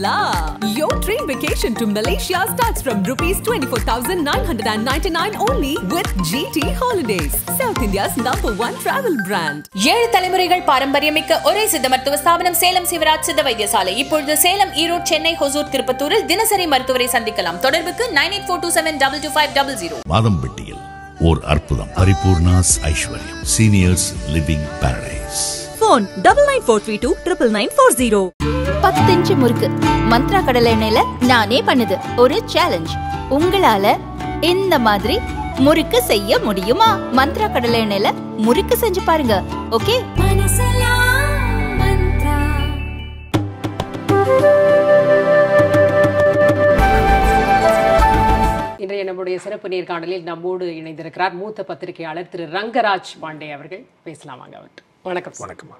la! Your dream vacation to Malaysia starts from rupees 24,999 only with GT Holidays, South India's number one travel brand. ஏழு தலைமுறைகள் பாரம்பரியமிக்க ஒரே சித்த மருத்துவ ஸ்தாபனம் சேலம் சிவராஜ் சித்த வைத்தியசாலை இப்பொழுது சேலம் ஈரோடு சென்னை ஹொசூர் திருப்பத்தூரில் தினசரி மருத்துவரை சந்திக்கலாம் தொடர்புக்கு nine eight four two seven double two five double zero மாதம்பட்டியில் ஓர் அற்புதம் பரிபூர்ணாஸ் Aishwaryam seniors living double nine four three two triple nine four zero பத்தஞ்சு முறுக்கு மந்த்ரா கடலை எண்ணெயில நானே பண்ணுது ஒரு சேலஞ்ச் உங்களால இந்த மாதிரி முறுக்கு செய்ய முடியுமா மந்த்ரா கடலை எண்ணெயில முறுக்கு செஞ்சு பாருங்க ஓகே இன்றைய நம்முடைய சிறப்பு நேர்காணலில் நம்மோடு இணைந்திருக்கிறார் மூத்த பத்திரிகையாளர் திரு ரங்கராஜ் பாண்டே அவர்கள் பேசலாம் வாங்க அவர்கிட்ட வணக்கம் வணக்கம்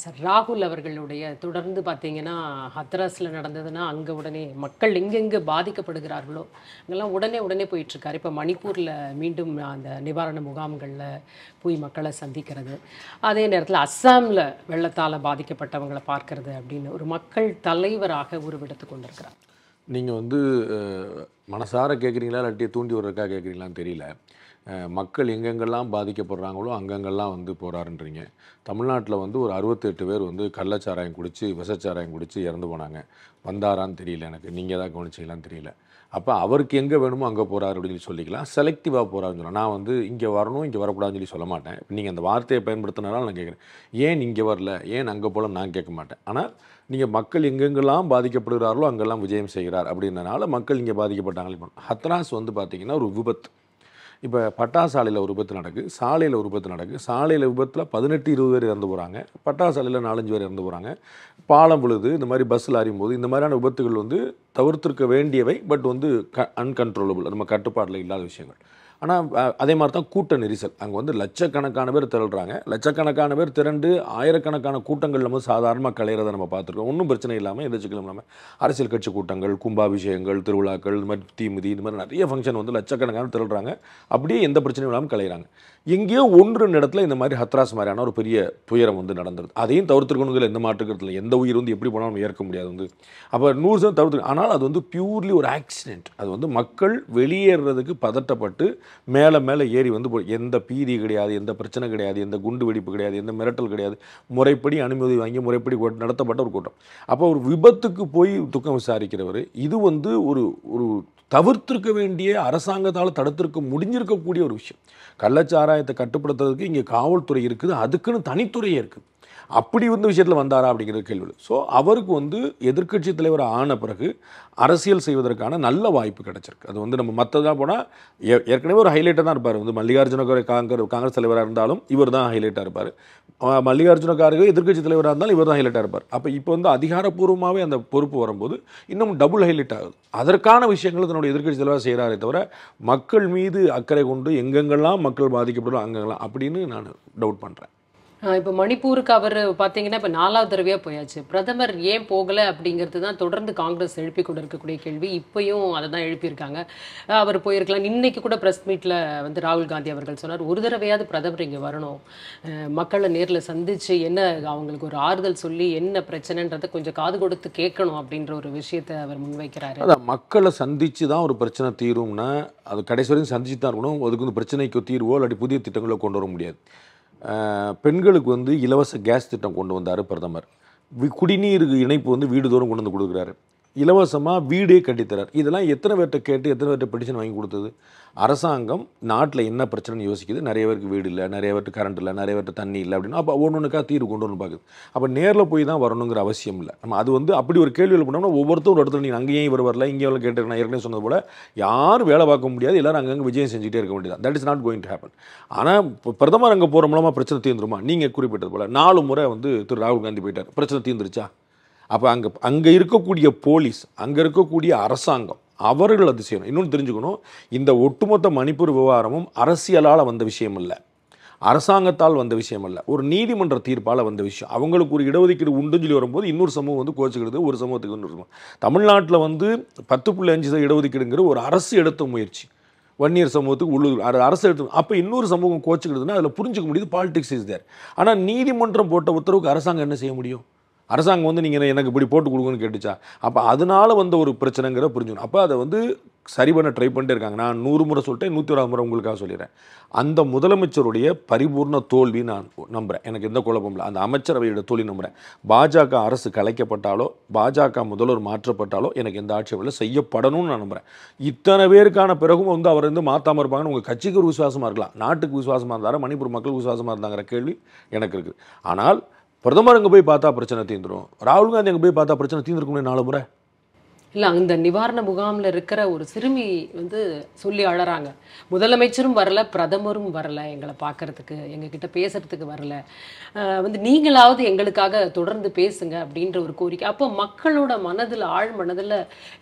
சார் ராகுல் அவர்களுடைய தொடர்ந்து பார்த்தீங்கன்னா ஹத்ராஸில் நடந்ததுன்னா அங்கே உடனே மக்கள் எங்கெங்கே பாதிக்கப்படுகிறார்களோ அங்கெல்லாம் உடனே உடனே போயிட்டுருக்காரு இப்போ மணிப்பூரில் மீண்டும் அந்த நிவாரண முகாம்களில் போய் மக்களை சந்திக்கிறது அதே நேரத்தில் அஸ்ஸாமில் வெள்ளத்தால் பாதிக்கப்பட்டவங்களை பார்க்கறது அப்படின்னு ஒரு மக்கள் தலைவராக உருவெடுத்து கொண்டிருக்கிறார் நீங்கள் வந்து மனசார கேட்குறீங்களா இல்லாட்டி தூண்டி விடுறதுக்காக கேட்குறீங்களான்னு தெரியல மக்கள் எங்கெங்கெல்லாம் பாதிக்கப்படுறாங்களோ அங்கங்கெல்லாம் வந்து போகிறாருன்றீங்க தமிழ்நாட்டில் வந்து ஒரு அறுபத்தெட்டு பேர் வந்து கள்ளச்சாராயம் குடித்து விஷச்சாராயம் குடித்து இறந்து போனாங்க வந்தாரான்னு தெரியல எனக்கு நீங்கள் தான் கவனிச்சிங்களான்னு தெரியல அப்போ அவருக்கு எங்கே வேணுமோ அங்கே போகிறாரு அப்படின்னு சொல்லிக்கலாம் செலக்டிவாக போகிறாருன்னு சொல்லலாம் நான் வந்து இங்கே வரணும் இங்கே வரக்கூடாதுன்னு சொல்லி சொல்ல மாட்டேன் நீங்கள் அந்த வார்த்தையை பயன்படுத்தினாலும் நான் கேட்குறேன் ஏன் இங்கே வரல ஏன் அங்கே போல நான் கேட்க மாட்டேன் ஆனால் நீங்கள் மக்கள் எங்கெங்கெல்லாம் பாதிக்கப்படுகிறார்களோ அங்கெல்லாம் விஜயம் செய்கிறார் அப்படின்றனால மக்கள் இங்கே பாதிக்கப்பட்டாங்களே ஹத்ராஸ் வந்து பார்த்திங்கன்னா ஒரு விபத்து இப்போ பட்டா சாலையில் ஒரு விபத்து நடக்குது சாலையில் ஒரு விபத்து நடக்குது சாலையில் விபத்தில் பதினெட்டு இருபது பேர் இறந்து போகிறாங்க பட்டா சாலையில் நாலஞ்சு பேர் இறந்து போகிறாங்க பாலம் பொழுது இந்த மாதிரி பஸ்ஸில் அறியும் போது இந்த மாதிரியான விபத்துகள் வந்து தவிர்த்திருக்க வேண்டியவை பட் வந்து க அன்கன்ட்ரோலபிள் நம்ம கட்டுப்பாட்டில் இல்லாத விஷயங்கள் ஆனால் அதே மாதிரி தான் கூட்ட நெரிசல் அங்கே வந்து லட்சக்கணக்கான பேர் திரள்றாங்க லட்சக்கணக்கான பேர் திரண்டு ஆயிரக்கணக்கான கூட்டங்கள் நம்ம சாதாரணமாக கலையிறத நம்ம பார்த்துருக்கோம் ஒன்றும் பிரச்சனை இல்லாமல் எதிர்த்துக்கலாம் இல்லாமல் அரசியல் கட்சி கூட்டங்கள் கும்பாபிஷேகங்கள் திருவிழாக்கள் இந்த மாதிரி தீமிதி இது மாதிரி நிறைய ஃபங்க்ஷன் வந்து லட்சக்கணக்கான திரள்றாங்க அப்படியே எந்த பிரச்சனையும் இல்லாமல் கலையிறாங்க எங்கேயோ ஒன்று இடத்துல இந்த மாதிரி ஹத்ராஸ் மாதிரியான ஒரு பெரிய துயரம் வந்து நடந்தது அதையும் தவிர்த்துருக்கணுங்கிற எந்த மாற்றுக்கிறதுல எந்த உயிர் வந்து எப்படி போனாலும் ஏற்க முடியாது வந்து அப்போ நூறு சதம் தவிர்த்து ஆனால் அது வந்து பியூர்லி ஒரு ஆக்சிடெண்ட் அது வந்து மக்கள் வெளியேறதுக்கு பதட்டப்பட்டு மேலே மேலே ஏறி வந்து எந்த பீதி கிடையாது எந்த பிரச்சனை கிடையாது எந்த குண்டு வெடிப்பு கிடையாது எந்த மிரட்டல் கிடையாது முறைப்படி அனுமதி வாங்கி முறைப்படி நடத்தப்பட்ட ஒரு கூட்டம் அப்போ ஒரு விபத்துக்கு போய் துக்கம் விசாரிக்கிறவர் இது வந்து ஒரு ஒரு தவிர்த்திருக்க வேண்டிய அரசாங்கத்தால் தடுத்திருக்க முடிஞ்சிருக்கக்கூடிய ஒரு விஷயம் கள்ளச்சாராயத்தை கட்டுப்படுத்துறதுக்கு இங்கே காவல்துறை இருக்குது அதுக்குன்னு தனித்துறையே இருக்குது அப்படி வந்து விஷயத்தில் வந்தாரா அப்படிங்கிறது கேள்வி ஸோ அவருக்கு வந்து எதிர்க்கட்சி தலைவர் ஆன பிறகு அரசியல் செய்வதற்கான நல்ல வாய்ப்பு கிடச்சிருக்கு அது வந்து நம்ம மற்றதாக போனால் ஏற்கனவே ஒரு ஹைலைட்டாக தான் இருப்பார் வந்து மல்லிகார்ஜுன காங்கிரஸ் காங்கிரஸ் தலைவராக இருந்தாலும் இவர் தான் ஹைலைட்டாக இருப்பார் மல்லிகார்ஜுன கார்கே எதிர்க்கட்சி தலைவராக இருந்தாலும் இவர் தான் ஹைலைட்டாக இருப்பார் அப்போ இப்போ வந்து அதிகாரப்பூர்வமாகவே அந்த பொறுப்பு வரும்போது இன்னும் டபுள் ஹைலைட் ஆகுது அதற்கான விஷயங்களை தன்னுடைய எதிர்க்கட்சி தலைவராக செய்கிறாரே தவிர மக்கள் மீது அக்கறை கொண்டு எங்கெங்கெல்லாம் மக்கள் பாதிக்கப்படும் அங்கெல்லாம் அப்படின்னு நான் டவுட் பண்ணுறேன் இப்போ மணிப்பூருக்கு அவர் பார்த்தீங்கன்னா இப்போ நாலாவது தடவையாக போயாச்சு பிரதமர் ஏன் போகலை அப்படிங்கிறது தான் தொடர்ந்து காங்கிரஸ் எழுப்பி கொண்டு இருக்கக்கூடிய கேள்வி இப்பயும் அதை தான் எழுப்பியிருக்காங்க அவர் போயிருக்கலாம் இன்னைக்கு கூட ப்ரெஸ் மீட்டில் வந்து ராகுல் காந்தி அவர்கள் சொன்னார் ஒரு தடவையாவது பிரதமர் இங்கே வரணும் மக்களை நேரில் சந்தித்து என்ன அவங்களுக்கு ஒரு ஆறுதல் சொல்லி என்ன பிரச்சனைன்றதை கொஞ்சம் காது கொடுத்து கேட்கணும் அப்படின்ற ஒரு விஷயத்தை அவர் முன்வைக்கிறாரு அதான் மக்களை சந்தித்து தான் ஒரு பிரச்சனை தீரும்னா அது கடைசி வரையும் சந்திச்சு தான் இருக்கணும் அதுக்கு வந்து பிரச்சனைக்கு தீர்வோ இல்லாட்டி புதிய திட்டங்களோ கொண்டு வர முடியாது பெண்களுக்கு வந்து இலவச கேஸ் திட்டம் கொண்டு வந்தார் பிரதமர் குடிநீர் இணைப்பு வந்து வீடுதோறும் கொண்டு வந்து கொடுக்குறாரு இலவசமாக வீடே கட்டித்தரார் இதெல்லாம் எத்தனை பேர்கிட்ட கேட்டு எத்தனை பேர்கிட்ட பெட்டிஷன் வாங்கி கொடுத்தது அரசாங்கம் நாட்டில் என்ன பிரச்சனைன்னு யோசிக்குது நிறைய பேருக்கு வீடு இல்லை நிறைய பேருக்கு கரண்ட் இல்லை நிறைய பேருக்கு தண்ணி இல்லை அப்படின்னு அப்போ ஒன்று ஒன்றுக்கா தீர்வு கொண்டு வந்து பார்க்குது அப்போ நேரில் போய் தான் வரணுங்கிற அவசியம் இல்லை நம்ம அது வந்து அப்படி ஒரு கேள்வியில் போனோம்னா ஒவ்வொருத்தரும் ஒரு இடத்துல நீங்கள் அங்கேயும் இவர் வரல இங்கே எவ்வளோ கேட்டு நான் ஏற்கனவே சொன்னது போல் யாரும் வேலை பார்க்க முடியாது எல்லோரும் அங்கங்கே விஜயம் செஞ்சுட்டே இருக்க வேண்டியது that is not going to happen ஆனால் பிரதமர் அங்கே போகிற மூலமாக பிரச்சனை தீர்ந்துருமா நீங்கள் குறிப்பிட்டது போல் நாலு முறை வந்து திரு ராகுல் காந்தி போயிட்டார் பிரச்சனை தீர்ந்துருச்சா அப்போ அங்கே அங்கே இருக்கக்கூடிய போலீஸ் அங்கே இருக்கக்கூடிய அரசாங்கம் அவர்கள் அது செய்யணும் இன்னொன்று தெரிஞ்சுக்கணும் இந்த ஒட்டுமொத்த மணிப்பூர் விவகாரமும் அரசியலால் வந்த விஷயம் இல்லை அரசாங்கத்தால் வந்த விஷயம் அல்ல ஒரு நீதிமன்ற தீர்ப்பால் வந்த விஷயம் அவங்களுக்கு ஒரு இடஒதுக்கீடு உண்டுன்னு சொல்லி வரும்போது இன்னொரு சமூகம் வந்து கோச்சுக்கிறது ஒரு சமூகத்துக்கு இன்னொரு தமிழ்நாட்டில் வந்து பத்து புள்ளி அஞ்சு சதவீத இடஒதுக்கீடுங்கிற ஒரு அரசு எடுத்த முயற்சி வன்னியர் சமூகத்துக்கு உள்ளூர் அரசு எடுத்து அப்போ இன்னொரு சமூகம் கோச்சுக்கிறதுனா அதில் புரிஞ்சுக்க முடியுது பாலிடிக்ஸ் இஸ் தேர் ஆனால் நீதிமன்றம் போட்ட உத்தரவுக்கு அரசாங்கம் என்ன செய்ய முடியும் அரசாங்கம் வந்து நீங்கள் எனக்கு இப்படி போட்டு கொடுக்குன்னு கேட்டுச்சா அப்போ அதனால் வந்த ஒரு பிரச்சனைங்கிற புரிஞ்சுக்கணும் அப்போ அதை வந்து சரி பண்ண ட்ரை பண்ணிட்டே இருக்காங்க நான் நூறு முறை சொல்லிட்டேன் நூற்றி ஒரு முறை உங்களுக்காக சொல்லிடுறேன் அந்த முதலமைச்சருடைய பரிபூர்ண தோல்வி நான் நம்புகிறேன் எனக்கு எந்த குழப்பம் இல்லை அந்த அமைச்சரவையோட தோல்வி நம்புகிறேன் பாஜக அரசு கலைக்கப்பட்டாலோ பாஜக முதல்வர் மாற்றப்பட்டாலோ எனக்கு எந்த ஆட்சேபம் செய்யப்படணும்னு நான் நம்புகிறேன் இத்தனை பேருக்கான பிறகும் வந்து அவர் வந்து மாற்றாமல் இருப்பாங்கன்னு உங்கள் கட்சிக்கு ஒரு விசுவாசமாக இருக்கலாம் நாட்டுக்கு விசுவாசமாக இருந்தாரா மணிப்பூர் மக்கள் விசுவாசமாக இருந்தாங்கிற கேள்வி எனக்கு இருக்குது ஆனால் பிரதமர் அங்கே போய் பார்த்தா பிரச்சனை தீர்ந்துடும் ராகுல் காந்தி அங்கே போய் பார்த்தா பிரச்சனை தீர்ந்துருக்கணும் நாலு முறை இல்லை அந்த நிவாரண முகாமில் இருக்கிற ஒரு சிறுமி வந்து சொல்லி அழறாங்க முதலமைச்சரும் வரல பிரதமரும் வரல எங்களை பார்க்குறதுக்கு எங்ககிட்ட பேசுறதுக்கு வரல வந்து நீங்களாவது எங்களுக்காக தொடர்ந்து பேசுங்க அப்படின்ற ஒரு கோரிக்கை அப்போ மக்களோட மனதில் ஆழ் மனதில்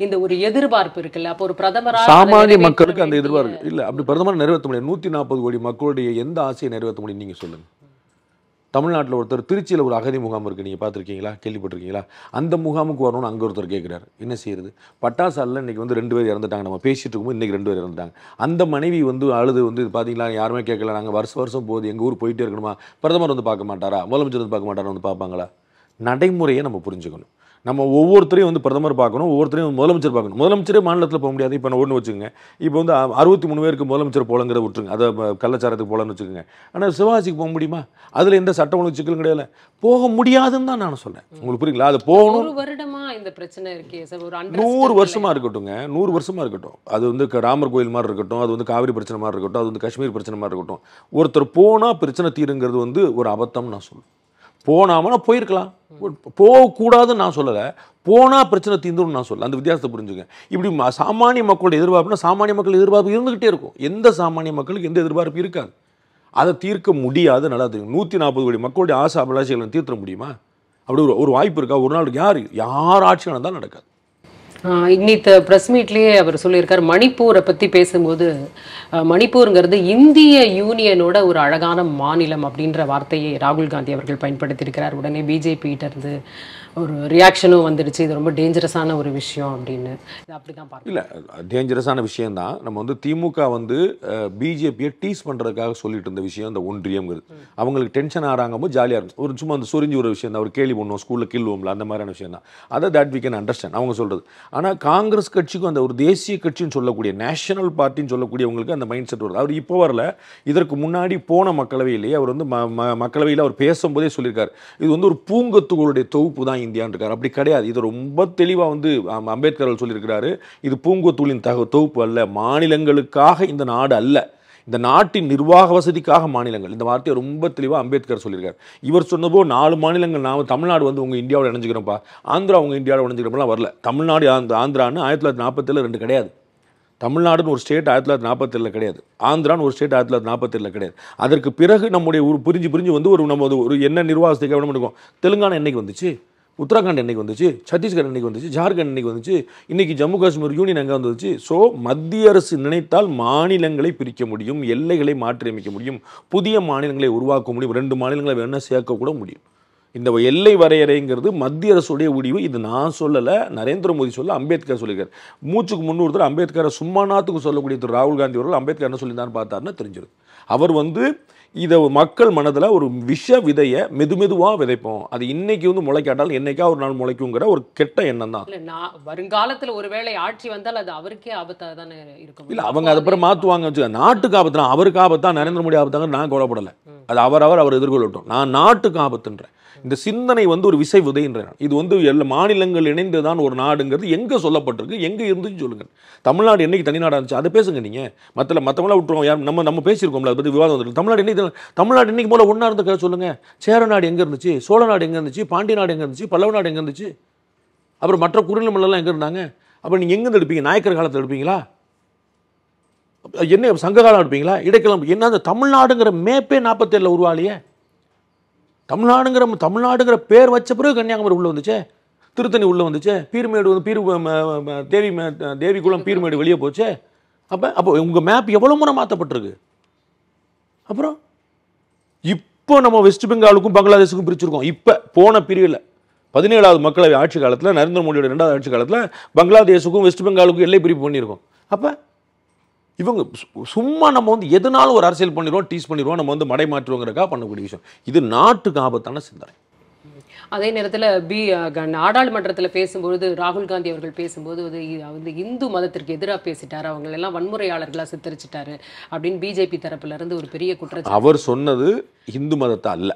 இந்த ஒரு எதிர்பார்ப்பு இருக்குல்ல அப்போ ஒரு பிரதமராக சாமானிய மக்களுக்கு அந்த எதிர்பார்ப்பு இல்லை அப்படி பிரதமர் நிறைவேற்ற முடியாது நூற்றி நாற்பது கோடி மக்களுடைய எந்த ஆசையை நிறைவேற்ற முடியும் நீங்கள் சொல்லுங்கள் தமிழ்நாட்டில் ஒருத்தர் திருச்சியில் ஒரு அகதி முகாம் இருக்குது நீங்கள் பார்த்துருக்கீங்களா கேள்விப்பட்டிருக்கீங்களா அந்த முகாமுக்கு வரணும்னு அங்கே ஒருத்தர் கேட்குறாரு என்ன செய்யுது பட்டாசாலில் இன்றைக்கி வந்து ரெண்டு பேர் இறந்துட்டாங்க நம்ம பேசிகிட்டு இருக்கும்போது இன்றைக்கி ரெண்டு பேர் இறந்துட்டாங்க அந்த மனைவி வந்து அழுது வந்து பார்த்தீங்களா யாருமே கேட்கல நாங்கள் வருஷம் வருஷம் போகுது எங்கள் ஊர் போயிட்டே இருக்கணுமா பிரதமர் வந்து பார்க்க மாட்டாரா முதலமைச்சர் வந்து பார்க்க மாட்டாரா வந்து பார்ப்பாங்களா நடைமுறையை நம்ம புரிஞ்சுக்கணும் நம்ம ஒவ்வொருத்தரையும் வந்து பிரதமர் பார்க்கணும் ஒவ்வொருத்தரையும் முதலமைச்சர் பார்க்கணும் முதலமைச்சரே மாநிலத்தில் போக முடியாது இப்போ நான் ஒன்று வச்சுக்கோங்க இப்போ வந்து அறுபத்தி மூணு பேருக்கு முதலமைச்சர் போலங்கிறத விட்டுருங்க அதை கள்ளச்சாரத்துக்கு போலன்னு வச்சுக்கோங்க ஆனால் சிவாஜிக்கு போக முடியுமா அதில் எந்த சட்டம் ஒழுங்கு சிக்கலும் கிடையாது போக முடியாதுன்னு தான் நான் சொன்னேன் உங்களுக்கு புரியுங்களா அது போகணும் வருடமா இந்த பிரச்சனை இருக்கே சார் ஒரு நூறு வருஷமா இருக்கட்டும்ங்க நூறு வருஷமா இருக்கட்டும் அது வந்து ராமர் கோயில் மாதிரி இருக்கட்டும் அது வந்து காவிரி பிரச்சனை மாதிரி இருக்கட்டும் அது வந்து காஷ்மீர் பிரச்சனை மாதிரி இருக்கட்டும் ஒருத்தர் போனால் பிரச்சனை தீருங்கிறது வந்து ஒரு அபத்தம் நான் சொல்லுவேன் போனாமனா போயிருக்கலாம் போகக்கூடாதுன்னு நான் சொல்லலை போனால் பிரச்சனை தீந்துடும் நான் சொல்ல அந்த வித்தியாசத்தை புரிஞ்சுங்க இப்படி சாமானிய மக்களோட எதிர்பார்ப்புனா சாமானிய மக்கள் எதிர்பார்ப்பு இருந்துகிட்டே இருக்கும் எந்த சாமானிய மக்களுக்கு எந்த எதிர்பார்ப்பு இருக்காது அதை தீர்க்க முடியாது நல்லா தெரியும் நூற்றி நாற்பது கோடி மக்களுடைய ஆசை அபிலாஷைகளை தீர்த்த முடியுமா அப்படி ஒரு ஒரு வாய்ப்பு இருக்கா ஒரு நாள் யார் யார் ஆட்சி தான் நடக்காது இன்னித்து ப்ரெஸ் மீட்லேயே அவர் சொல்லியிருக்கார் மணிப்பூரை பற்றி பேசும்போது மணிப்பூருங்கிறது இந்திய யூனியனோட ஒரு அழகான மாநிலம் அப்படின்ற வார்த்தையை ராகுல் காந்தி அவர்கள் பயன்படுத்தியிருக்கிறார் உடனே பிஜேபியிட்டருந்து ஒரு ரியாக்ஷனும் வந்துடுச்சு இது ரொம்ப டேஞ்சரஸான ஒரு விஷயம் அப்படின்னு அப்படி தான் பார்க்க இல்லை டேஞ்சரஸான விஷயந்தான் நம்ம வந்து திமுக வந்து பிஜேபியை டீஸ் பண்ணுறதுக்காக சொல்லிட்டு இருந்த விஷயம் இந்த ஒன்றியம்ங்கிறது அவங்களுக்கு டென்ஷன் ஆகிறாங்க போது ஜாலியாக இருக்கும் ஒரு சும்மா அந்த சொரிஞ்சு ஒரு விஷயம் தான் ஒரு கேள்வி பண்ணுவோம் ஸ்கூலில் கில்லுவோம்ல அந்த மாதிரியான விஷயம் தான் அதை தட் வி கேன் அண்டர்ஸ்டாண்ட் அவங்க சொல்கிறது ஆனால் காங்கிரஸ் கட்சிக்கும் அந்த ஒரு தேசிய கட்சின்னு சொல்லக்கூடிய நேஷனல் பார்ட்டின்னு சொல்லக்கூடியவங்களுக்கு அந்த மைண்ட் செட் வருது அவர் இப்போ வரல இதற்கு முன்னாடி போன மக்களவையிலேயே அவர் வந்து மக்களவையில் அவர் பேசும்போதே சொல்லியிருக்காரு இது வந்து ஒரு பூங்கத்துகளுடைய தொகுப்பு தான் இந்தியான்னு அப்படி கிடையாது இது ரொம்ப தெளிவாக வந்து அம்பேத்கர் அவர்கள் சொல்லியிருக்கிறாரு இது பூங்கொத்தூளின் தக தொகுப்பு அல்ல மாநிலங்களுக்காக இந்த நாடு அல்ல இந்த நாட்டின் நிர்வாக வசதிக்காக மாநிலங்கள் இந்த வார்த்தையை ரொம்ப தெளிவாக அம்பேத்கர் சொல்லியிருக்காரு இவர் சொன்னபோது நாலு மாநிலங்கள் நான் தமிழ்நாடு வந்து உங்கள் இந்தியாவில் இணைஞ்சிக்கிறோம்ப்பா ஆந்திரா உங்கள் இந்தியாவோட இணைஞ்சிக்கிறோம்லாம் வரல தமிழ்நாடு ஆந்த ஆந்திரான்னு ஆயிரத்தி தொள்ளாயிரத்தி நாற்பத்தில ரெண்டு கிடையாது தமிழ்நாடுன்னு ஒரு ஸ்டேட் ஆயிரத்தி தொள்ளாயிரத்தி நாற்பத்தேழில் கிடையாது ஆந்திரான்னு ஒரு ஸ்டேட் ஆயிரத்தி தொள்ளாயிரத்தி நாற்பத்தேழில் கிடையாது அதற்கு பிறகு நம்முடைய ஒரு புரிஞ்சு புரிஞ்சு வந்து ஒரு நம்ம ஒரு என்ன நிர்வாகத்தை கவனம் எடுக்கும் தெலுங்கானா என்றைக்கு வந்துச்சு உத்தராகண்ட் என்றைக்கு வந்துச்சு சத்தீஸ்கர் என்றைக்கு வந்துச்சு ஜார்க்கண்ட் என்றைக்கு வந்துச்சு இன்றைக்கி ஜம்மு காஷ்மீர் யூனியன் எங்கே வந்துச்சு ஸோ மத்திய அரசு நினைத்தால் மாநிலங்களை பிரிக்க முடியும் எல்லைகளை மாற்றியமைக்க முடியும் புதிய மாநிலங்களை உருவாக்க முடியும் ரெண்டு மாநிலங்களை வேணால் சேர்க்கக்கூட முடியும் இந்த எல்லை வரையறைங்கிறது மத்திய அரசுடைய முடிவு இது நான் சொல்லலை நரேந்திர மோடி சொல்ல அம்பேத்கர் சொல்லியிருக்கார் மூச்சுக்கு முன்னூறு தடவை அம்பேத்கரை சும்மா நாத்துக்கு சொல்லக்கூடிய திரு ராகுல் காந்தி அவர்கள் அம்பேத்கர் என்ன சொல்லியிருந்தான்னு பார்த்தாருன்னா தெரிஞ்சிருது அவர் வந்து இதை மக்கள் மனதில் ஒரு விஷ விதையை மெது மெதுவாக விதைப்போம் அது இன்னைக்கு வந்து முளைக்காட்டால் என்னைக்கா ஒரு நாள் முளைக்குங்கிற ஒரு கெட்ட எண்ணம் தான் நான் வருங்காலத்தில் ஒருவேளை ஆட்சி வந்தால் அது அவருக்கே ஆபத்தாக தானே இருக்கும் இல்லை அவங்க அதை மாற்றுவாங்க நாட்டுக்கு ஆபத்து அவருக்கு ஆபத்தான் நரேந்திர மோடி ஆபத்தாங்க நான் கோலப்படலை அது அவர் அவர் அவர் எதிர்கொள்ளட்டும் நான் நாட்டுக்கு ஆபத்துன்றேன் இந்த சிந்தனை வந்து ஒரு விசை உதைன்றேன் இது வந்து எல்லா மாநிலங்கள் இணைந்து தான் ஒரு நாடுங்கிறது எங்கே சொல்லப்பட்டிருக்கு எங்கே இருந்துச்சு சொல்லுங்கள் தமிழ்நாடு என்னைக்கு தனிநாடாக இருந்துச்சு அதை பேசுங்க நீங்கள் மற்ற மற்றவங்களாம் விட்டுருவோம் யார் நம்ம நம்ம பேசியிருக்கோம்ல அதை பற்றி விவாதம் வந்துருக்கு தமிழ்நாடு என்னைக்கு தமிழ்நாடு இன்றைக்கி போல ஒன்றா இருந்த சொல்லுங்கள் சேர நாடு எங்கே இருந்துச்சு சோழ நாடு எங்கே இருந்துச்சு பாண்டிய நாடு எங்கே இருந்துச்சு பல்லவ நாடு எங்கே இருந்துச்சு அப்புறம் மற்ற குறுநிலமெல்லாம் எங்கே இருந்தாங்க அப்புறம் நீங்கள் எங்கேருந்து எடுப்பீங்க நாயக்கர் காலத்தில் எடுப்பீங்களா என்ன சங்ககாலம் எடுப்பீங்களா இடைக்கிழமை என்ன அந்த தமிழ்நாடுங்கிற மேப்பே நாற்பத்தேழில் உருவாலையே தமிழ்நாடுங்கிற தமிழ்நாடுங்கிற பேர் வச்ச பிறகு கன்னியாகுமரி உள்ளே வந்துச்சே திருத்தணி உள்ளே வந்துச்சே பீர்மேடு வந்து பீர் தேவி தேவிக்குளம் பீர்மேடு வெளியே போச்சே அப்போ அப்போ உங்கள் மேப் எவ்வளோ முறை மாற்றப்பட்டிருக்கு அப்புறம் இப்போ நம்ம வெஸ்ட் பெங்காலுக்கும் பங்களாதேஷுக்கும் பிரிச்சிருக்கோம் இப்போ போன பிரிவில் பதினேழாவது மக்களவை ஆட்சி காலத்தில் நரேந்திர மோடியோட ரெண்டாவது ஆட்சி காலத்தில் பங்களாதேஷுக்கும் வெஸ்ட் பெங்காலுக்கும் எல்லை பிரிப்பு பண்ணியிருக்கோம் அப்போ இவங்க சும்மா நம்ம வந்து எதுனாலும் ஒரு அரசியல் பண்ணிடுவோம் டீஸ் பண்ணிடுவோம் நம்ம வந்து மடை மாற்றுவோங்கிறக்காக பண்ணக்கூடிய விஷயம் இது நாட்டுக்கு ஆபத்தான சிந்தனை அதே நேரத்தில் பி நாடாளுமன்றத்தில் பேசும்போது ராகுல் காந்தி அவர்கள் பேசும்போது வந்து இந்து மதத்திற்கு எதிராக பேசிட்டார் அவங்களெல்லாம் வன்முறையாளர்களாக சித்தரிச்சிட்டாரு அப்படின்னு பிஜேபி தரப்புலேருந்து ஒரு பெரிய குற்றம் அவர் சொன்னது இந்து மதத்தை அல்ல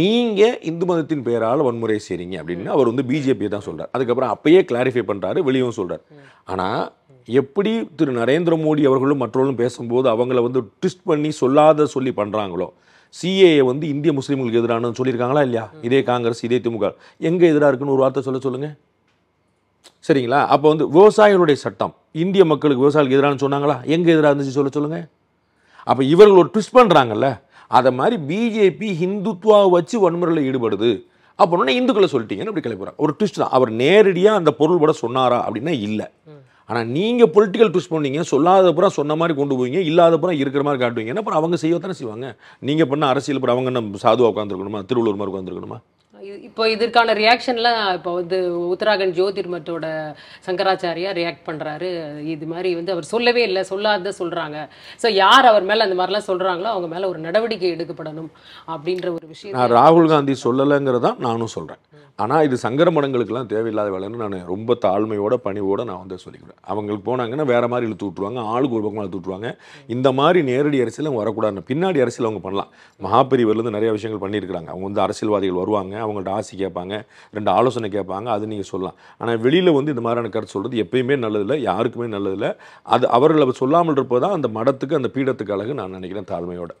நீங்கள் இந்து மதத்தின் பெயரால் வன்முறை செய்கிறீங்க அப்படின்னு அவர் வந்து பிஜேபி தான் சொல்கிறார் அதுக்கப்புறம் அப்பயே கிளாரிஃபை பண்ணுறாரு வெளியும் சொல்கிறார் ஆனால் எப்படி திரு நரேந்திர மோடி அவர்களும் மற்றவர்களும் பேசும்போது அவங்கள வந்து ட்விஸ்ட் பண்ணி சொல்லாத சொல்லி பண்ணுறாங்களோ சிஏஏ வந்து இந்திய முஸ்லீம்களுக்கு எதிரானு சொல்லியிருக்காங்களா இல்லையா இதே காங்கிரஸ் இதே திமுக எங்கே எதிராக இருக்குன்னு ஒரு வார்த்தை சொல்ல சொல்லுங்கள் சரிங்களா அப்போ வந்து விவசாயிகளுடைய சட்டம் இந்திய மக்களுக்கு விவசாயிகளுக்கு எதிரானு சொன்னாங்களா எங்கே எதிராக இருந்துச்சு சொல்ல சொல்லுங்கள் அப்போ இவர்கள் ஒரு ட்விஸ்ட் பண்ணுறாங்கல்ல அதை மாதிரி பிஜேபி ஹிந்துத்வா வச்சு வன்முறையில் ஈடுபடுது அப்படின்னா இந்துக்களை சொல்லிட்டீங்கன்னு அப்படி கிளம்புறாங்க ஒரு ட்விஸ்ட் தான் அவர் நேரடியாக அந்த பொருள் கூட சொன்னாரா அப்படின்னா இல்லை ஆனால் நீங்கள் பொலிட்டிக்கல் ட்விஸ்ட் பண்ணீங்க சொல்லாதப்புறம் சொன்ன மாதிரி கொண்டு போவீங்க இல்லாத புறம் இருக்கிற மாதிரி காட்டுவீங்க அப்புறம் அவங்க செய்ய தானே செய்வாங்க நீங்கள் பண்ண அரசியல் அப்புறம் அவங்க என்ன சாதுவாக உட்காந்துருக்கணுமா திருவள்ளூர் மாதிரி உட்காந்துருக்கணுமா இப்போ இதற்கான ரியாக்ஷன்லாம் இப்போ வந்து உத்தராகண்ட் ஜோதிர்மத்தோட சங்கராச்சாரியா ரியாக்ட் பண்ணுறாரு இது மாதிரி வந்து அவர் சொல்லவே இல்லை சொல்லாத சொல்கிறாங்க ஸோ யார் அவர் மேலே அந்த மாதிரிலாம் சொல்கிறாங்களோ அவங்க மேலே ஒரு நடவடிக்கை எடுக்கப்படணும் அப்படின்ற ஒரு விஷயம் ராகுல் காந்தி சொல்லலைங்கிறதான் நானும் சொல்கிறேன் ஆனால் இது சங்கர மடங்களுக்கெல்லாம் தேவையில்லாத வேலைன்னு நான் ரொம்ப தாழ்மையோட பணிவோடு நான் வந்து சொல்லிக்கிறேன் அவங்களுக்கு போனாங்கன்னா வேறு மாதிரி இழுத்து விட்ருவாங்க ஆளுக்கு ஒரு பக்கம் இழுத்து விட்ருவாங்க இந்த மாதிரி நேரடி அரசியல் அவங்க வரக்கூடாதுன்னு பின்னாடி அரசியல் அவங்க பண்ணலாம் மகாபிரிவர்லேருந்து நிறைய விஷயங்கள் பண்ணியிருக்கிறாங்க அவங்க வந்து அரசியல்வாதிகள் வருவாங்க அவங்கள்ட்ட ஆசி கேட்பாங்க ரெண்டு ஆலோசனை கேட்பாங்க அது நீங்கள் சொல்லலாம் ஆனால் வெளியில் வந்து இந்த மாதிரியான கருத்து சொல்கிறது எப்பயுமே நல்லதில்லை யாருக்குமே நல்லதில்லை அது அவர்கள் சொல்லாமல் இருப்பதான் அந்த மடத்துக்கு அந்த பீடத்துக்கு அழகு நான் நினைக்கிறேன் தாழ்மையோட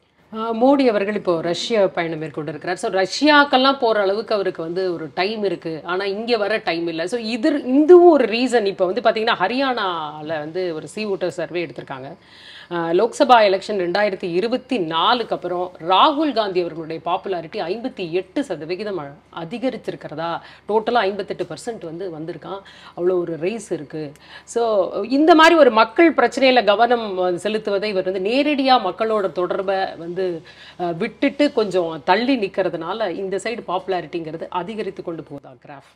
மோடி அவர்கள் இப்போ ரஷ்யா பயணம் மேற்கொண்டு இருக்கிறார் ஸோ ரஷ்யாக்கெல்லாம் போகிற அளவுக்கு அவருக்கு வந்து ஒரு டைம் இருக்கு ஆனால் இங்கே வர டைம் இல்லை ஸோ இது இதுவும் ஒரு ரீசன் இப்போ வந்து பார்த்தீங்கன்னா ஹரியானாவில் வந்து ஒரு சீ ஊட்டர் சர்வே எடுத்திருக்காங்க லோக்சபா எலெக்ஷன் ரெண்டாயிரத்தி இருபத்தி நாலுக்கு அப்புறம் ராகுல் காந்தி அவர்களுடைய பாப்புலாரிட்டி ஐம்பத்தி எட்டு சதவிகிதம் அதிகரிச்சிருக்கிறதா டோட்டலாக ஐம்பத்தெட்டு பர்சன்ட் வந்து வந்திருக்கான் அவ்வளோ ஒரு ரைஸ் இருக்குது ஸோ இந்த மாதிரி ஒரு மக்கள் பிரச்சனையில் கவனம் செலுத்துவதை இவர் வந்து நேரடியாக மக்களோட தொடர்பை வந்து விட்டுட்டு கொஞ்சம் தள்ளி நிற்கிறதுனால இந்த சைடு பாப்புலாரிட்டிங்கிறது அதிகரித்து கொண்டு போகுதா கிராஃப்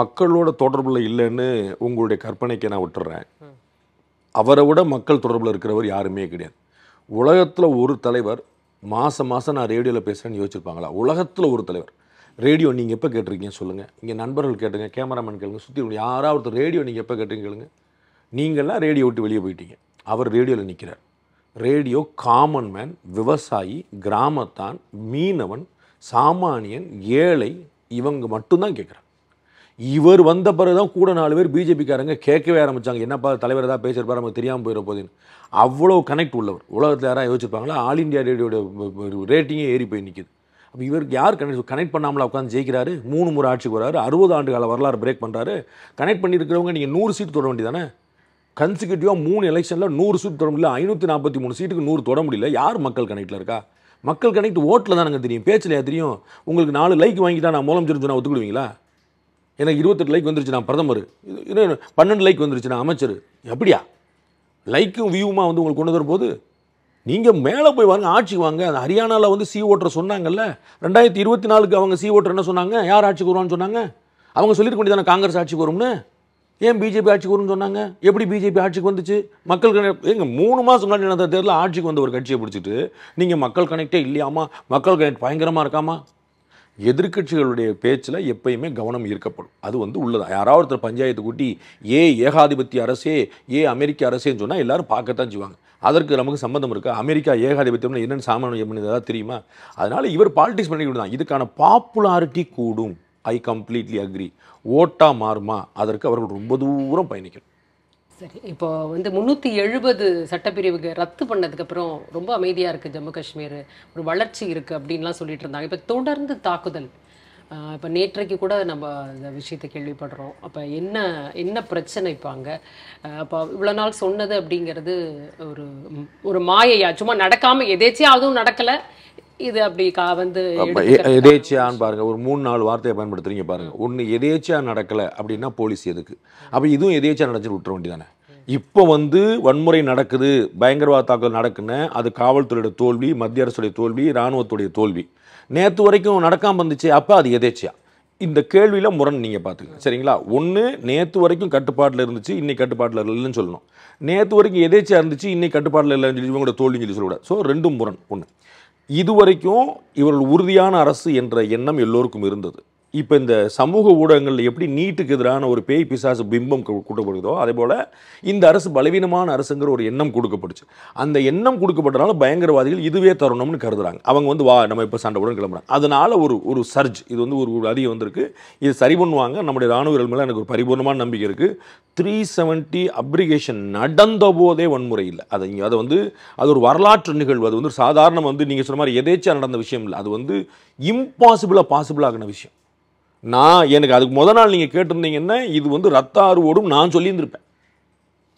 மக்களோட தொடர்பில் இல்லைன்னு உங்களுடைய கற்பனைக்கு நான் விட்டுறேன் அவரை விட மக்கள் தொடர்பில் இருக்கிறவர் யாருமே கிடையாது உலகத்தில் ஒரு தலைவர் மாதம் மாதம் நான் ரேடியோவில் பேசுகிறேன்னு யோசிச்சிருப்பாங்களா உலகத்தில் ஒரு தலைவர் ரேடியோ நீங்கள் எப்போ கேட்டிருக்கீங்க சொல்லுங்கள் இங்கே நண்பர்கள் கேட்டுங்க கேமராமேன் கேளுங்க சுற்றி யாராவது ரேடியோ நீங்கள் எப்போ கேட்டீங்க கேளுங்க நீங்கள்லாம் ரேடியோ விட்டு வெளியே போயிட்டீங்க அவர் ரேடியோவில் நிற்கிறார் ரேடியோ காமன் மேன் விவசாயி கிராமத்தான் மீனவன் சாமானியன் ஏழை இவங்க மட்டும்தான் கேட்குறாங்க இவர் வந்த பிறகு தான் கூட நாலு பேர் பிஜேபிக்காரங்க கேட்கவே ஆரம்பித்தாங்க என்னப்பா தலைவர் ஏதாவது பேசியிருப்பார் நமக்கு தெரியாமல் போயிட போகுதுன்னு அவ்வளோ கனெக்ட் உள்ளவர் உலகத்தில் யாராவது யோசிச்சிருப்பாங்களா ஆல் இண்டியா ரேடியோட ரேட்டிங்கே ஏறி போய் நிற்கிது அப்போ இவருக்கு யார் கனெக்ட் கனெக்ட் பண்ணாமல் உட்காந்து ஜெயிக்கிறாரு மூணு முறை ஆட்சிக்கு வராரு அறுபது ஆண்டு கால வரலாறு பிரேக் பண்ணுறாரு கனெக்ட் பண்ணியிருக்கிறவங்க நீங்கள் நூறு சீட் தொட வேண்டியதானே கன்சிக்யூட்டிவாக மூணு எலெக்ஷனில் நூறு சீட் தொட முடியல ஐநூற்றி நாற்பத்தி மூணு சீட்டுக்கு நூறு தொட முடியல யார் மக்கள் கனெக்டில் இருக்கா மக்கள் கனெக்ட் ஓட்டில் தான் எனக்கு தெரியும் பேச்சிலையா தெரியும் உங்களுக்கு நாலு லைக் வாங்கிட்டா நான் மூலம் தெரிஞ்சு நான் ஒத்துக்கிடுவீங்களா எனக்கு இருபத்தெட்டு லைக் வந்துருச்சு நான் பிரதமர் பன்னெண்டு லைக் வந்துருச்சு நான் அமைச்சர் எப்படியா லைக்கும் வியூமா வந்து உங்களுக்கு கொண்டு வரும்போது நீங்கள் மேலே போய் வாங்க ஆட்சிக்கு வாங்க அந்த ஹரியானாவில் வந்து சி ஓட்டர் சொன்னாங்கல்ல ரெண்டாயிரத்தி இருபத்தி நாலுக்கு அவங்க சி ஓட்டர் என்ன சொன்னாங்க யார் ஆட்சிக்கு வருவான்னு சொன்னாங்க அவங்க சொல்லியிருக்க வேண்டியதானே காங்கிரஸ் ஆட்சிக்கு வரும்னு ஏன் பிஜேபி ஆட்சிக்கு வரும்னு சொன்னாங்க எப்படி பிஜேபி ஆட்சிக்கு வந்துச்சு மக்கள் கனெக்ட் எங்க மூணு மாதம் முன்னாடி நடந்த தேர்தலில் ஆட்சிக்கு வந்த ஒரு கட்சியை பிடிச்சிட்டு நீங்கள் மக்கள் கனெக்டே இல்லையாமா மக்கள் கனெக்ட் பயங்கரமாக இருக்காமா எதிர்கட்சிகளுடைய பேச்சில் எப்பயுமே கவனம் ஈர்க்கப்படும் அது வந்து உள்ளது யாராவது ஒருத்தர் பஞ்சாயத்து கூட்டி ஏ ஏகாதிபத்திய அரசே ஏ அமெரிக்க அரசேன்னு சொன்னால் எல்லாரும் பார்க்கத்தான் செய்வாங்க அதற்கு நமக்கு சம்மந்தம் இருக்கா அமெரிக்கா ஏகாதிபத்தியம்னு என்னென்னு சாமானியம் பண்ணது தெரியுமா அதனால் இவர் பாலிடிக்ஸ் பண்ணிக்கிட்டு தான் இதுக்கான பாப்புலாரிட்டி கூடும் ஐ கம்ப்ளீட்லி அக்ரி ஓட்டாக மாறுமா அதற்கு அவர்கள் ரொம்ப தூரம் பயணிக்கணும் சரி இப்போ வந்து முந்நூற்றி எழுபது சட்டப்பிரிவுக்கு ரத்து பண்ணதுக்கப்புறம் ரொம்ப அமைதியாக இருக்குது ஜம்மு காஷ்மீர் ஒரு வளர்ச்சி இருக்குது அப்படின்லாம் சொல்லிட்டு இருந்தாங்க இப்போ தொடர்ந்து தாக்குதல் இப்போ நேற்றைக்கு கூட நம்ம இந்த விஷயத்தை கேள்விப்படுறோம் அப்போ என்ன என்ன பிரச்சனை இப்போ அங்கே அப்போ இவ்வளோ நாள் சொன்னது அப்படிங்கிறது ஒரு ஒரு மாயையா சும்மா நடக்காமல் எதேச்சியாக அதுவும் நடக்கலை இது அப்படி கா வந்து எதேச்சியான்னு பாருங்க ஒரு மூணு நாலு வார்த்தையை பயன்படுத்துறீங்க பாருங்க ஒன்று எதேச்சியா நடக்கல அப்படின்னா போலீஸ் எதுக்கு அப்போ இதுவும் எதேச்சியா நடச்சிட்டு விட்டுற வேண்டியதானே இப்போ வந்து வன்முறை நடக்குது பயங்கரவாத தாக்குதல் நடக்குன்னு அது காவல்துறையோட தோல்வி மத்திய அரசுடைய தோல்வி இராணுவத்துடைய தோல்வி நேற்று வரைக்கும் நடக்காமல் இருந்துச்சு அப்போ அது எதேச்சியா இந்த கேள்வியில் முரண் நீங்கள் பார்த்துக்கங்க சரிங்களா ஒன்று நேற்று வரைக்கும் கட்டுப்பாட்டில் இருந்துச்சு இன்னைக்கு கட்டுப்பாட்டில் இல்லைன்னு சொல்லணும் நேற்று வரைக்கும் எதேச்சியாக இருந்துச்சு இன்னைக்கு கட்டுப்பாட்டில் இல்லைன்னு சொல்லி இவங்களோட தோல்வின்னு சொல்லி சொல்லக்கூடாது ஸோ ரெண்டும் முரண் ஒன்று இதுவரைக்கும் இவர்கள் உறுதியான அரசு என்ற எண்ணம் எல்லோருக்கும் இருந்தது இப்போ இந்த சமூக ஊடகங்களில் எப்படி நீட்டுக்கு எதிரான ஒரு பேய் பிசாசு பிம்பம் கொடுக்கப்படுதோ அதே போல் இந்த அரசு பலவீனமான அரசுங்கிற ஒரு எண்ணம் கொடுக்கப்பட்டுச்சு அந்த எண்ணம் கொடுக்கப்பட்டனால பயங்கரவாதிகள் இதுவே தருணம்னு கருதுறாங்க அவங்க வந்து வா நம்ம இப்போ சண்டை உடன் கிளம்புறாங்க அதனால் ஒரு ஒரு சர்ஜ் இது வந்து ஒரு ஒரு அதிகம் வந்திருக்கு இது சரி பண்ணுவாங்க நம்முடைய இராணுவர்கள் மேலே எனக்கு ஒரு பரிபூர்ணமான நம்பிக்கை இருக்குது த்ரீ செவன்ட்டி அப்ரிகேஷன் நடந்த போதே வன்முறை இல்லை அதை இங்கே அதை வந்து அது ஒரு வரலாற்று நிகழ்வு அது வந்து சாதாரணம் வந்து நீங்கள் சொன்ன மாதிரி எதேச்சா நடந்த விஷயம் இல்லை அது வந்து இம்பாசிபிளாக பாசிபிள் ஆகின விஷயம் நான் எனக்கு அதுக்கு முத நாள் நீங்கள் கேட்டிருந்தீங்கன்னா இது வந்து ரத்த ஆர்வோடும் நான் சொல்லியிருந்திருப்பேன்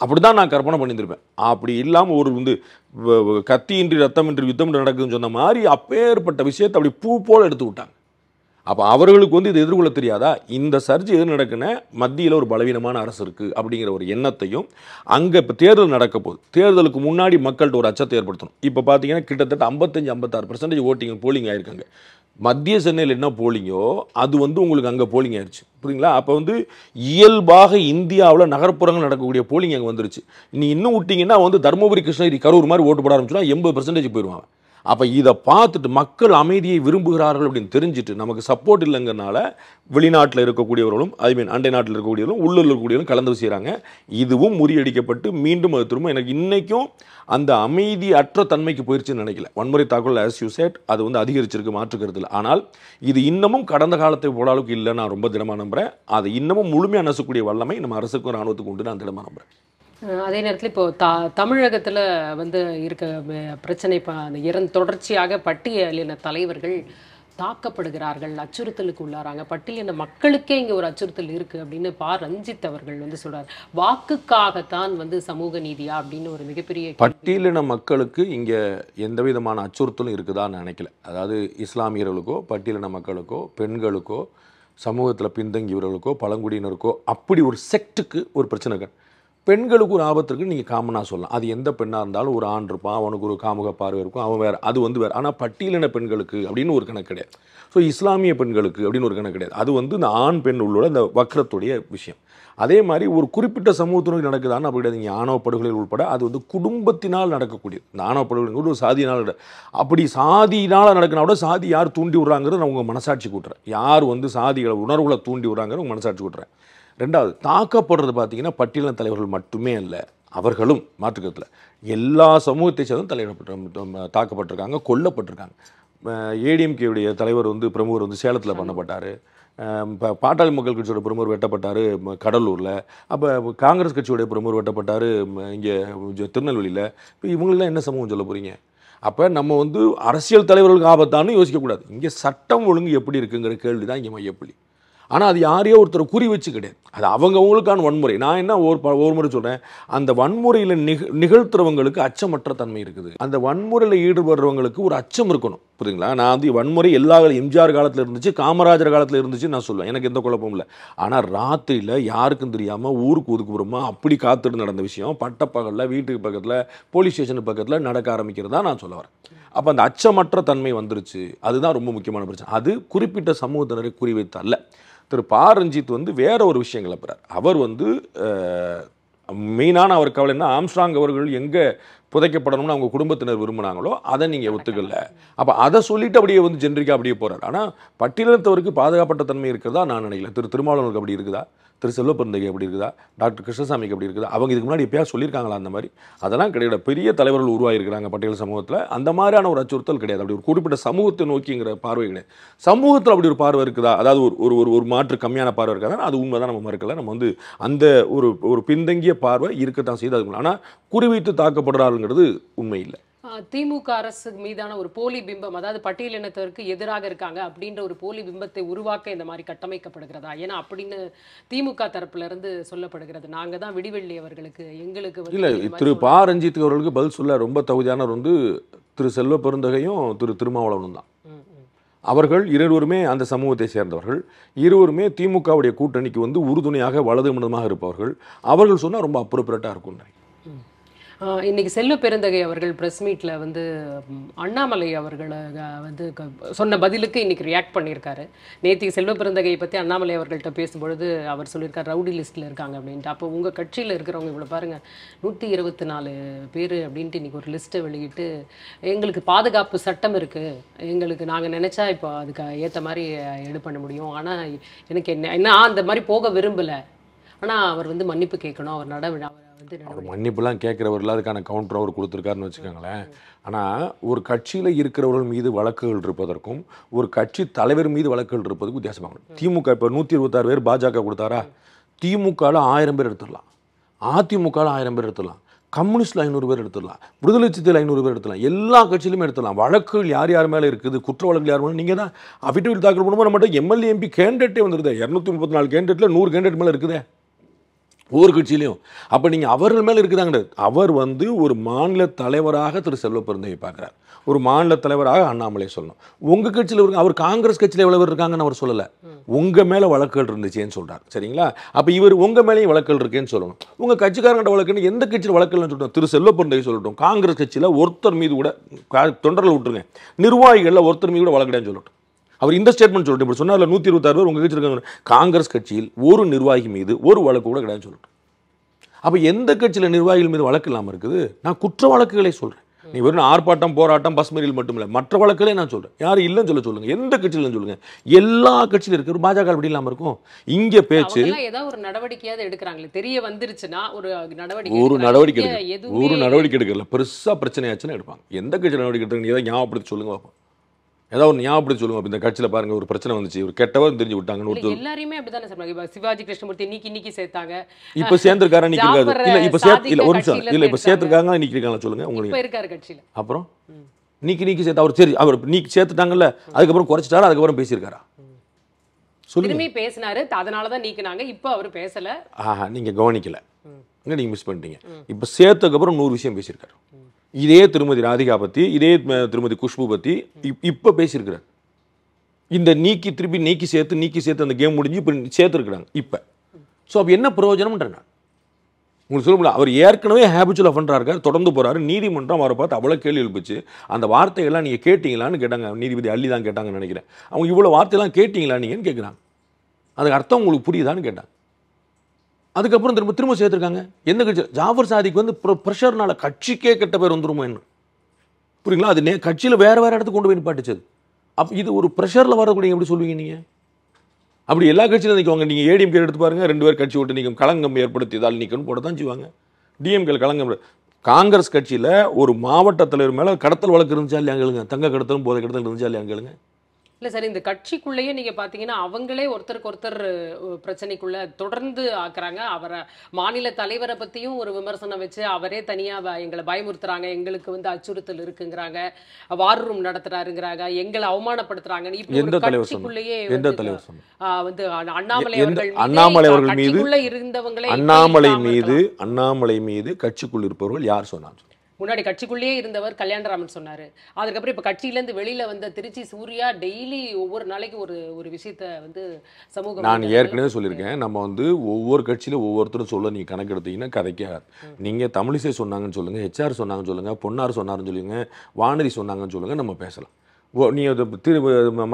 அப்படி தான் நான் கற்பனை பண்ணியிருந்திருப்பேன் அப்படி இல்லாமல் ஒரு வந்து கத்தியின்றி ரத்தமின்றி யுத்தம் நடக்குதுன்னு சொன்ன மாதிரி அப்பேற்பட்ட விஷயத்தை அப்படி பூ போல் எடுத்து விட்டாங்க அப்போ அவர்களுக்கு வந்து இது எதிர்கொள்ள தெரியாதா இந்த சர்ஜ் எது நடக்குன்னு மத்தியில் ஒரு பலவீனமான அரசு இருக்குது அப்படிங்கிற ஒரு எண்ணத்தையும் அங்கே இப்போ தேர்தல் நடக்க போகுது தேர்தலுக்கு முன்னாடி மக்கள்கிட்ட ஒரு அச்சத்தை ஏற்படுத்தணும் இப்போ பார்த்தீங்கன்னா கிட்டத்தட்ட ஐம்பத்தஞ்சு ஐம்பத்தாறு பர்சன்டேஜ் ஓட்டிங் போலிங் ஆயிருக்காங்க மத்திய சென்னையில் என்ன போலிங்கோ அது வந்து உங்களுக்கு அங்கே போலிங் ஆயிடுச்சு புரியுங்களா அப்போ வந்து இயல்பாக இந்தியாவில் நகர்ப்புறங்கள் நடக்கக்கூடிய போலிங் அங்கே வந்துருச்சு நீ இன்னும் விட்டிங்கன்னா வந்து தருமபுரி கிருஷ்ணகிரி கரூர் மாதிரி ஓட்டு போட ஆரம்பிச்சுன்னா எண்பது பர்சன்டேஜ் போயிடுவாங்க அப்போ இதை பார்த்துட்டு மக்கள் அமைதியை விரும்புகிறார்கள் அப்படின்னு தெரிஞ்சுட்டு நமக்கு சப்போர்ட் இல்லைங்கிறனால வெளிநாட்டில் இருக்கக்கூடியவர்களும் ஐ மீன் அண்டை நாட்டில் இருக்கக்கூடியவர்களும் உள்ளூர் இருக்கக்கூடியவர்களும் கலந்து செய்கிறாங்க இதுவும் முறியடிக்கப்பட்டு மீண்டும் அது திரும்ப எனக்கு இன்றைக்கும் அந்த அமைதி அற்ற தன்மைக்கு போயிடுச்சுன்னு நினைக்கல வன்முறை தாக்குதல் அஸ் யூ சேட் அது வந்து அதிகரிச்சிருக்கு மாற்றுக்கிறது ஆனால் இது இன்னமும் கடந்த காலத்தை போல அளவுக்கு இல்லை நான் ரொம்ப திடமாக நம்புகிறேன் அதை இன்னமும் முழுமையாக நசக்கூடிய வல்லமை நம்ம அரசுக்கும் ராணுவத்துக்கு உண்டு நான் திடமாக நம்புகிறேன் அதே நேரத்தில் இப்போ த தமிழகத்தில் வந்து இருக்க பிரச்சனை இப்போ அந்த இறந் தொடர்ச்சியாக பட்டியலின தலைவர்கள் தாக்கப்படுகிறார்கள் அச்சுறுத்தலுக்கு உள்ளாராங்க பட்டியலின மக்களுக்கே இங்கே ஒரு அச்சுறுத்தல் இருக்குது அப்படின்னு பா ரஞ்சித் அவர்கள் வந்து சொல்கிறார் வாக்குக்காகத்தான் வந்து சமூக நீதியா அப்படின்னு ஒரு மிகப்பெரிய பட்டியலின மக்களுக்கு இங்கே எந்த விதமான அச்சுறுத்தலும் இருக்குதான்னு நினைக்கல அதாவது இஸ்லாமியர்களுக்கோ பட்டியலின மக்களுக்கோ பெண்களுக்கோ சமூகத்தில் பின்தங்கியவர்களுக்கோ பழங்குடியினருக்கோ அப்படி ஒரு செக்டுக்கு ஒரு பிரச்சனை பெண்களுக்கு ஒரு ஆபத்து நீங்கள் காமனாக சொல்லலாம் அது எந்த பெண்ணாக இருந்தாலும் ஒரு ஆண் இருப்பான் அவனுக்கு ஒரு காமுக பார்வை இருக்கும் அவன் வேறு அது வந்து வேறு ஆனால் பட்டியலின பெண்களுக்கு அப்படின்னு ஒரு கணக்கு கிடையாது ஸோ இஸ்லாமிய பெண்களுக்கு அப்படின்னு ஒரு கணக்கு கிடையாது அது வந்து இந்த ஆண் பெண் உள்ளோட இந்த வக்கரத்துடைய விஷயம் அதே மாதிரி ஒரு குறிப்பிட்ட சமூகத்தினர் நடக்குதான்னு அப்படி கிடையாது ஆணவ படுகொலைகள் உட்பட அது வந்து குடும்பத்தினால் நடக்கக்கூடியது இந்த ஆணவ படுகொலை ஒரு சாதியினால் அப்படி சாதியினால் நடக்கினா கூட சாதி யார் தூண்டி விட்றாங்கிறது நான் உங்கள் மனசாட்சி கூட்டுறேன் யார் வந்து சாதிகளை உணர்வுகளை தூண்டி விட்றாங்கிறது உங்கள் மனசாட்சி கூட்டுறேன் ரெண்டாவது தாக்கப்படுறது பார்த்தீங்கன்னா பட்டியல தலைவர்கள் மட்டுமே இல்லை அவர்களும் மாற்றுக்கத்தில் எல்லா சமூகத்தை சேர்ந்தும் தலைவர் தாக்கப்பட்டிருக்காங்க கொல்லப்பட்டிருக்காங்க ஏடிஎம்கேவுடைய தலைவர் வந்து பிரமுகர் வந்து சேலத்தில் பண்ணப்பட்டார் இப்போ பாட்டாளி மக்கள் கட்சியோட பிரமுகர் வெட்டப்பட்டார் கடலூரில் அப்போ காங்கிரஸ் கட்சியோடைய பிரமுகர் வெட்டப்பட்டார் இங்கே திருநெல்வேலியில் இப்போ இவங்களெலாம் என்ன சமூகம் சொல்ல போகிறீங்க அப்போ நம்ம வந்து அரசியல் தலைவர்களுக்கு ஆபத்தானு யோசிக்கக்கூடாது இங்கே சட்டம் ஒழுங்கு எப்படி இருக்குங்கிற கேள்வி தான் இங்கே மையப்புள்ளி ஆனால் அது யாரையோ ஒருத்தரை குறி வச்சு கிடையாது அது அவங்கவுங்களுக்கான வன்முறை நான் என்ன ஒரு ஒரு முறை சொல்கிறேன் அந்த வன்முறையில் நிக நிகழ்த்துறவங்களுக்கு அச்சமற்ற தன்மை இருக்குது அந்த வன்முறையில் ஈடுபடுறவங்களுக்கு ஒரு அச்சம் இருக்கணும் புரியுதுங்களா நான் வந்து வன்முறை எல்லா எம்ஜிஆர் காலத்தில் இருந்துச்சு காமராஜர் காலத்தில் இருந்துச்சு நான் சொல்லுவேன் எனக்கு எந்த குழப்பமும் இல்லை ஆனால் ராத்திரியில் யாருக்கும் தெரியாமல் ஊருக்கு ஒதுக்குப்புறமா அப்படி காத்துட்டு நடந்த விஷயம் பட்டப்பகலில் வீட்டுக்கு பக்கத்தில் போலீஸ் ஸ்டேஷனுக்கு பக்கத்தில் நடக்க ஆரம்பிக்கிறது தான் நான் சொல்ல வரேன் அப்போ அந்த அச்சமற்ற தன்மை வந்துருச்சு அதுதான் ரொம்ப முக்கியமான பிரச்சனை அது குறிப்பிட்ட சமூகத்தினரை குறிவைத்து அல்ல திரு பா ரஞ்சித் வந்து வேற ஒரு விஷயம் கிளப்புறார் அவர் வந்து மெயினான அவர் கவலை என்ன ஆம்ஸ்ட்ராங் அவர்கள் எங்கே புதைக்கப்படணும்னு அவங்க குடும்பத்தினர் விரும்பினாங்களோ அதை நீங்கள் ஒத்துக்கல அப்போ அதை சொல்லிட்டு அப்படியே வந்து ஜென்ரிக்கா அப்படியே போகிறார் ஆனால் பட்டியலத்தவருக்கு பாதுகாப்பட்ட தன்மை இருக்கிறதா நான் நினைக்கல திரு திருமாவளவனுக்கு அப்படி இருக்குதா திரு செல்வப்பந்தகை அப்படி இருக்குதா டாக்டர் கிருஷ்ணசாமிக்கு அப்படி இருக்குதா அவங்க இதுக்கு முன்னாடி எப்பயாவது சொல்லியிருக்காங்களா அந்த மாதிரி அதெல்லாம் கிடையாது பெரிய தலைவர்கள் உருவாகிருக்கிறாங்க பட்டியல் சமூகத்தில் அந்த மாதிரியான ஒரு அச்சுறுத்தல் கிடையாது அப்படி ஒரு குறிப்பிட்ட சமூகத்தை நோக்கிங்கிற பார்வை கிடையாது சமூகத்தில் அப்படி ஒரு பார்வை இருக்குதா அதாவது ஒரு ஒரு ஒரு ஒரு மாற்று கம்மியான பார்வை இருக்காது அது உண்மை தான் நம்ம மறுக்கலை நம்ம வந்து அந்த ஒரு ஒரு பின்தங்கிய பார்வை இருக்கத்தான் செய்து அதுக்கு ஆனால் குறிவைத்து தாக்கப்படுறாருங்கிறது உண்மை இல்லை திமுக அரசு மீதான ஒரு போலி பிம்பம் அதாவது பட்டியலினத்திற்கு எதிராக இருக்காங்க அப்படின்ற ஒரு போலி பிம்பத்தை உருவாக்க இந்த மாதிரி கட்டமைக்கப்படுகிறதா ஏன்னா அப்படின்னு திமுக தரப்புல இருந்து சொல்லப்படுகிறது நாங்க தான் விடிவெள்ளி அவர்களுக்கு எங்களுக்கு இல்ல திரு பா ரஞ்சித் அவர்களுக்கு பதில் சொல்ல ரொம்ப தகுதியானவர் வந்து திரு செல்வ பெருந்தகையும் திரு திருமாவளவனும் தான் அவர்கள் இருவருமே அந்த சமூகத்தை சேர்ந்தவர்கள் இருவருமே திமுகவுடைய கூட்டணிக்கு வந்து உறுதுணையாக வலதுமிடமாக இருப்பவர்கள் அவர்கள் சொன்னால் ரொம்ப அப்ரோப்ரியேட்டாக இருக்கும் இன்றைக்கி செல்வ பெருந்தகை அவர்கள் ப்ரெஸ் மீட்டில் வந்து அண்ணாமலை அவர்களை வந்து சொன்ன பதிலுக்கு இன்னைக்கு ரியாக்ட் பண்ணியிருக்காரு நேற்று செல்வ பெருந்தகையை பற்றி அண்ணாமலை அவர்கள்ட்ட பேசும்பொழுது அவர் சொல்லியிருக்கார் ரவுடி லிஸ்ட்டில் இருக்காங்க அப்படின்ட்டு அப்போ உங்கள் கட்சியில் இருக்கிறவங்க இவ்வளோ பாருங்கள் நூற்றி இருபத்தி நாலு பேர் அப்படின்ட்டு இன்றைக்கி ஒரு லிஸ்ட்டை வெளியிட்டு எங்களுக்கு பாதுகாப்பு சட்டம் இருக்குது எங்களுக்கு நாங்கள் நினச்சா இப்போ அதுக்கு ஏற்ற மாதிரி இது பண்ண முடியும் ஆனால் எனக்கு என்ன என்ன அந்த மாதிரி போக விரும்பலை ஆனால் அவர் வந்து மன்னிப்பு கேட்கணும் அவர் நடவடிக்கை அவர் மன்னிப்புலாம் கேட்குறவரில் அதுக்கான கவுண்டர் அவர் கொடுத்துருக்காருன்னு வச்சுக்கோங்களேன் ஆனால் ஒரு கட்சியில் இருக்கிறவர்கள் மீது வழக்குகள் இருப்பதற்கும் ஒரு கட்சி தலைவர் மீது வழக்குகள் இருப்பதுக்கும் வித்தியாசமாக திமுக இப்போ நூற்றி இருபத்தாறு பேர் பாஜக கொடுத்தாரா திமுகவில் ஆயிரம் பேர் எடுத்துடலாம் அதிமுகவில் ஆயிரம் பேர் எடுத்துடலாம் கம்யூனிஸ்ட்டில் ஐநூறு பேர் எடுத்துடலாம் விடுதலை சித்தியில் ஐநூறு பேர் எடுத்துடலாம் எல்லா கட்சியிலுமே எடுத்துடலாம் வழக்குகள் யார் யார் மேலே இருக்குது குற்ற வழக்குகள் யார் மேலே நீங்கள் தான் அஃபிடவிட் தாக்கல் பண்ணும்போது நம்மகிட்ட எம்எல்ஏ எம்பி கேண்டேட்டே வந்துருது இரநூத்தி முப்பத்தி நாலு கேண்டேட்டில் நூறு கேண்டேட் மேலே இருக்குதே ஒவ்வொரு கட்சியிலையும் அப்போ நீங்கள் அவர்கள் மேலே இருக்குதாங்க அவர் வந்து ஒரு மாநில தலைவராக திரு செல்வ பெருந்தையை பார்க்குறார் ஒரு மாநில தலைவராக அண்ணாமலை சொல்லணும் உங்கள் கட்சியில் இருக்க அவர் காங்கிரஸ் கட்சியில் எவ்வளவு இருக்காங்கன்னு அவர் சொல்லலை உங்கள் மேலே வழக்குகள் இருந்துச்சேன்னு சொல்கிறார் சரிங்களா அப்போ இவர் உங்கள் மேலேயும் வழக்குகள் இருக்கேன்னு சொல்லணும் உங்கள் கட்சிக்காரங்கிட்ட வழக்குன்னு எந்த கட்சியில் வழக்குகள்னு சொல்லிட்டோம் திரு செல்வ சொல்லட்டும் காங்கிரஸ் கட்சியில் ஒருத்தர் மீது கூட தொண்டரில் விட்டுருங்க நிர்வாகிகளில் ஒருத்தர் மீது கூட வழக்கிடன்னு சொல்லட்டும் அவர் இந்த ஸ்டேட்மெண்ட் சொல்லிட்டு இப்படி சொன்னார் நூற்றி இருபத்தாறு பேர் உங்கள் கட்சி இருக்காங்க காங்கிரஸ் கட்சியில் ஒரு நிர்வாகி மீது ஒரு வழக்கு கூட கிடையாது சொல்லிட்டு அப்போ எந்த கட்சியில் நிர்வாகிகள் மீது வழக்கு இல்லாமல் இருக்குது நான் குற்ற வழக்குகளை சொல்கிறேன் நீ வெறும் ஆர்ப்பாட்டம் போராட்டம் பஸ் மறியல் மட்டும் இல்லை மற்ற வழக்குகளே நான் சொல்கிறேன் யாரும் இல்லைன்னு சொல்ல சொல்லுங்கள் எந்த கட்சியிலன்னு சொல்லுங்கள் எல்லா கட்சியிலும் இருக்கிற பாஜக அப்படி இல்லாமல் இருக்கும் இங்கே பேச்சு ஏதாவது ஒரு நடவடிக்கையாவது எடுக்கிறாங்களே தெரிய வந்துருச்சுன்னா ஒரு நடவடிக்கை ஒரு நடவடிக்கை எடுக்க ஒரு நடவடிக்கை எடுக்கல பெருசாக பிரச்சனையாச்சுன்னா எடுப்பாங்க எந்த கட்சியில் நடவடிக்கை எடுக்கிறாங்க ஏதாவது ஞாபகப்படுத்தி சொல்லுங்க பார்ப்போம் ஏதாவது ஒரு ஞாபகம் சொல்லுங்க இந்த கட்சியில் பாருங்க ஒரு பிரச்சனை வந்துச்சு ஒரு கெட்டவர் தெரிஞ்சு விட்டாங்கன்னு ஒரு எல்லாருமே அப்படிதானே இப்போ சிவாஜி கிருஷ்ணமூர்த்தி நீக்கி நீக்கி சேர்த்தாங்க இப்போ சேர்ந்திருக்காரா நிக்கிறாங்க இல்லை இப்போ சேர்த்து இல்ல ஒரு நிமிஷம் இல்லை இப்போ சேர்த்திருக்காங்க நிக்கிறாங்களா சொல்லுங்க உங்களுக்கு இருக்காரு கட்சியில் அப்புறம் நீக்கி நீக்கி சேர்த்து அவர் சரி அவர் நீக்கி சேர்த்துட்டாங்கல்ல அதுக்கப்புறம் குறைச்சிட்டாரு அதுக்கப்புறம் பேசியிருக்காரா சொல்லுமே பேசினாரு அதனால தான் நீக்கினாங்க இப்போ அவர் பேசல ஆஹா நீங்கள் கவனிக்கல நீங்கள் மிஸ் பண்ணிட்டீங்க இப்போ சேர்த்ததுக்கப்புறம் நூறு விஷயம் பேசியிருக்காரு இதே திருமதி ராதிகா பற்றி இதே திருமதி குஷ்பு பற்றி இப் இப்போ பேசியிருக்கிறார் இந்த நீக்கி திருப்பி நீக்கி சேர்த்து நீக்கி சேர்த்து அந்த கேம் முடிஞ்சு இப்போ சேர்த்துருக்குறாங்க இப்போ ஸோ அப்போ என்ன பிரயோஜனம்ன்றேன் நான் உங்களுக்கு சொல்ல அவர் ஏற்கனவே ஹேபிச்சுவல் அஃபண்ட்ராக இருக்கார் தொடர்ந்து போகிறாரு நீதிமன்றம் அவரை பார்த்து அவ்வளோ கேள்வி எழுப்பிச்சு அந்த வார்த்தைகள்லாம் நீங்கள் கேட்டிங்களான்னு கேட்டாங்க நீதிபதி அள்ளி தான் கேட்டாங்கன்னு நினைக்கிறேன் அவங்க இவ்வளோ வார்த்தையெல்லாம் கேட்டிங்களா நீங்கன்னு கேட்குறாங்க அதுக்கு அர்த்தம் உங்களுக்கு புரியுதான்னு கேட்டாங்க அதுக்கப்புறம் திரும்ப திரும்ப சேர்த்துருக்காங்க எந்த கட்சி ஜாஃபர் சாதிக்கு வந்து ப்ரெஷர்னால கட்சிக்கே கெட்ட பேர் வந்துருமோ என்ன புரியுங்களா அது நே கட்சியில் வேறு வேறு இடத்துக்கு கொண்டு போய் பாட்டுச்சது அப்போ இது ஒரு ப்ரெஷரில் வரக்கூடிய எப்படி சொல்லுவீங்க நீங்கள் அப்படி எல்லா கட்சியிலும் நிற்குவாங்க நீங்கள் ஏடிஎம்கே எடுத்து பாருங்கள் ரெண்டு பேர் கட்சி விட்டு நீங்கள் களங்கம் ஏற்படுத்தியதால் நிற்கணும் போட தான் செய்வாங்க டிஎம்கே களங்கம் காங்கிரஸ் கட்சியில் ஒரு மாவட்ட தலைவர் மேலே கடத்தல் வழக்கு இருந்துச்சா இல்லையா கேளுங்க தங்க கடத்தலும் போதை கடத்தல் இருந்துச்சா இல்லையா கேளுங்க இல்லை சார் இந்த கட்சிக்குள்ளேயே நீங்கள் பார்த்தீங்கன்னா அவங்களே ஒருத்தருக்கு ஒருத்தர் பிரச்சனைக்குள்ள தொடர்ந்து ஆக்குறாங்க அவரை மாநில தலைவரை பற்றியும் ஒரு விமர்சனம் வச்சு அவரே தனியாக எங்களை பயமுறுத்துறாங்க எங்களுக்கு வந்து அச்சுறுத்தல் இருக்குங்கிறாங்க வார் ரூம் நடத்துறாருங்கிறாங்க எங்களை அவமானப்படுத்துறாங்க கட்சிக்குள்ளேயே வந்து அண்ணாமலை அவர்கள் மீது இருந்தவங்களே அண்ணாமலை மீது அண்ணாமலை மீது கட்சிக்குள் இருப்பவர்கள் யார் சொன்னார் முன்னாடி கட்சிக்குள்ளேயே இருந்தவர் கல்யாணராமன் சொன்னார் அதுக்கப்புறம் இப்போ கட்சியிலேருந்து வெளியில் வந்த திருச்சி சூர்யா டெய்லி ஒவ்வொரு நாளைக்கு ஒரு ஒரு விஷயத்த வந்து சமூகம் நான் ஏற்கனவே சொல்லியிருக்கேன் நம்ம வந்து ஒவ்வொரு கட்சியில் ஒவ்வொருத்தரும் சொல்ல நீங்கள் கணக்கெடுத்தீங்கன்னா கதைக்காது நீங்கள் தமிழிசை சொன்னாங்கன்னு சொல்லுங்கள் ஹெச்ஆர் சொன்னாங்கன்னு சொல்லுங்கள் பொன்னார் சொன்னார்னு சொல்லுங்கள் வானதி சொன்னாங்கன்னு சொல்லுங்கள் நம்ம பேசலாம் நீ திரு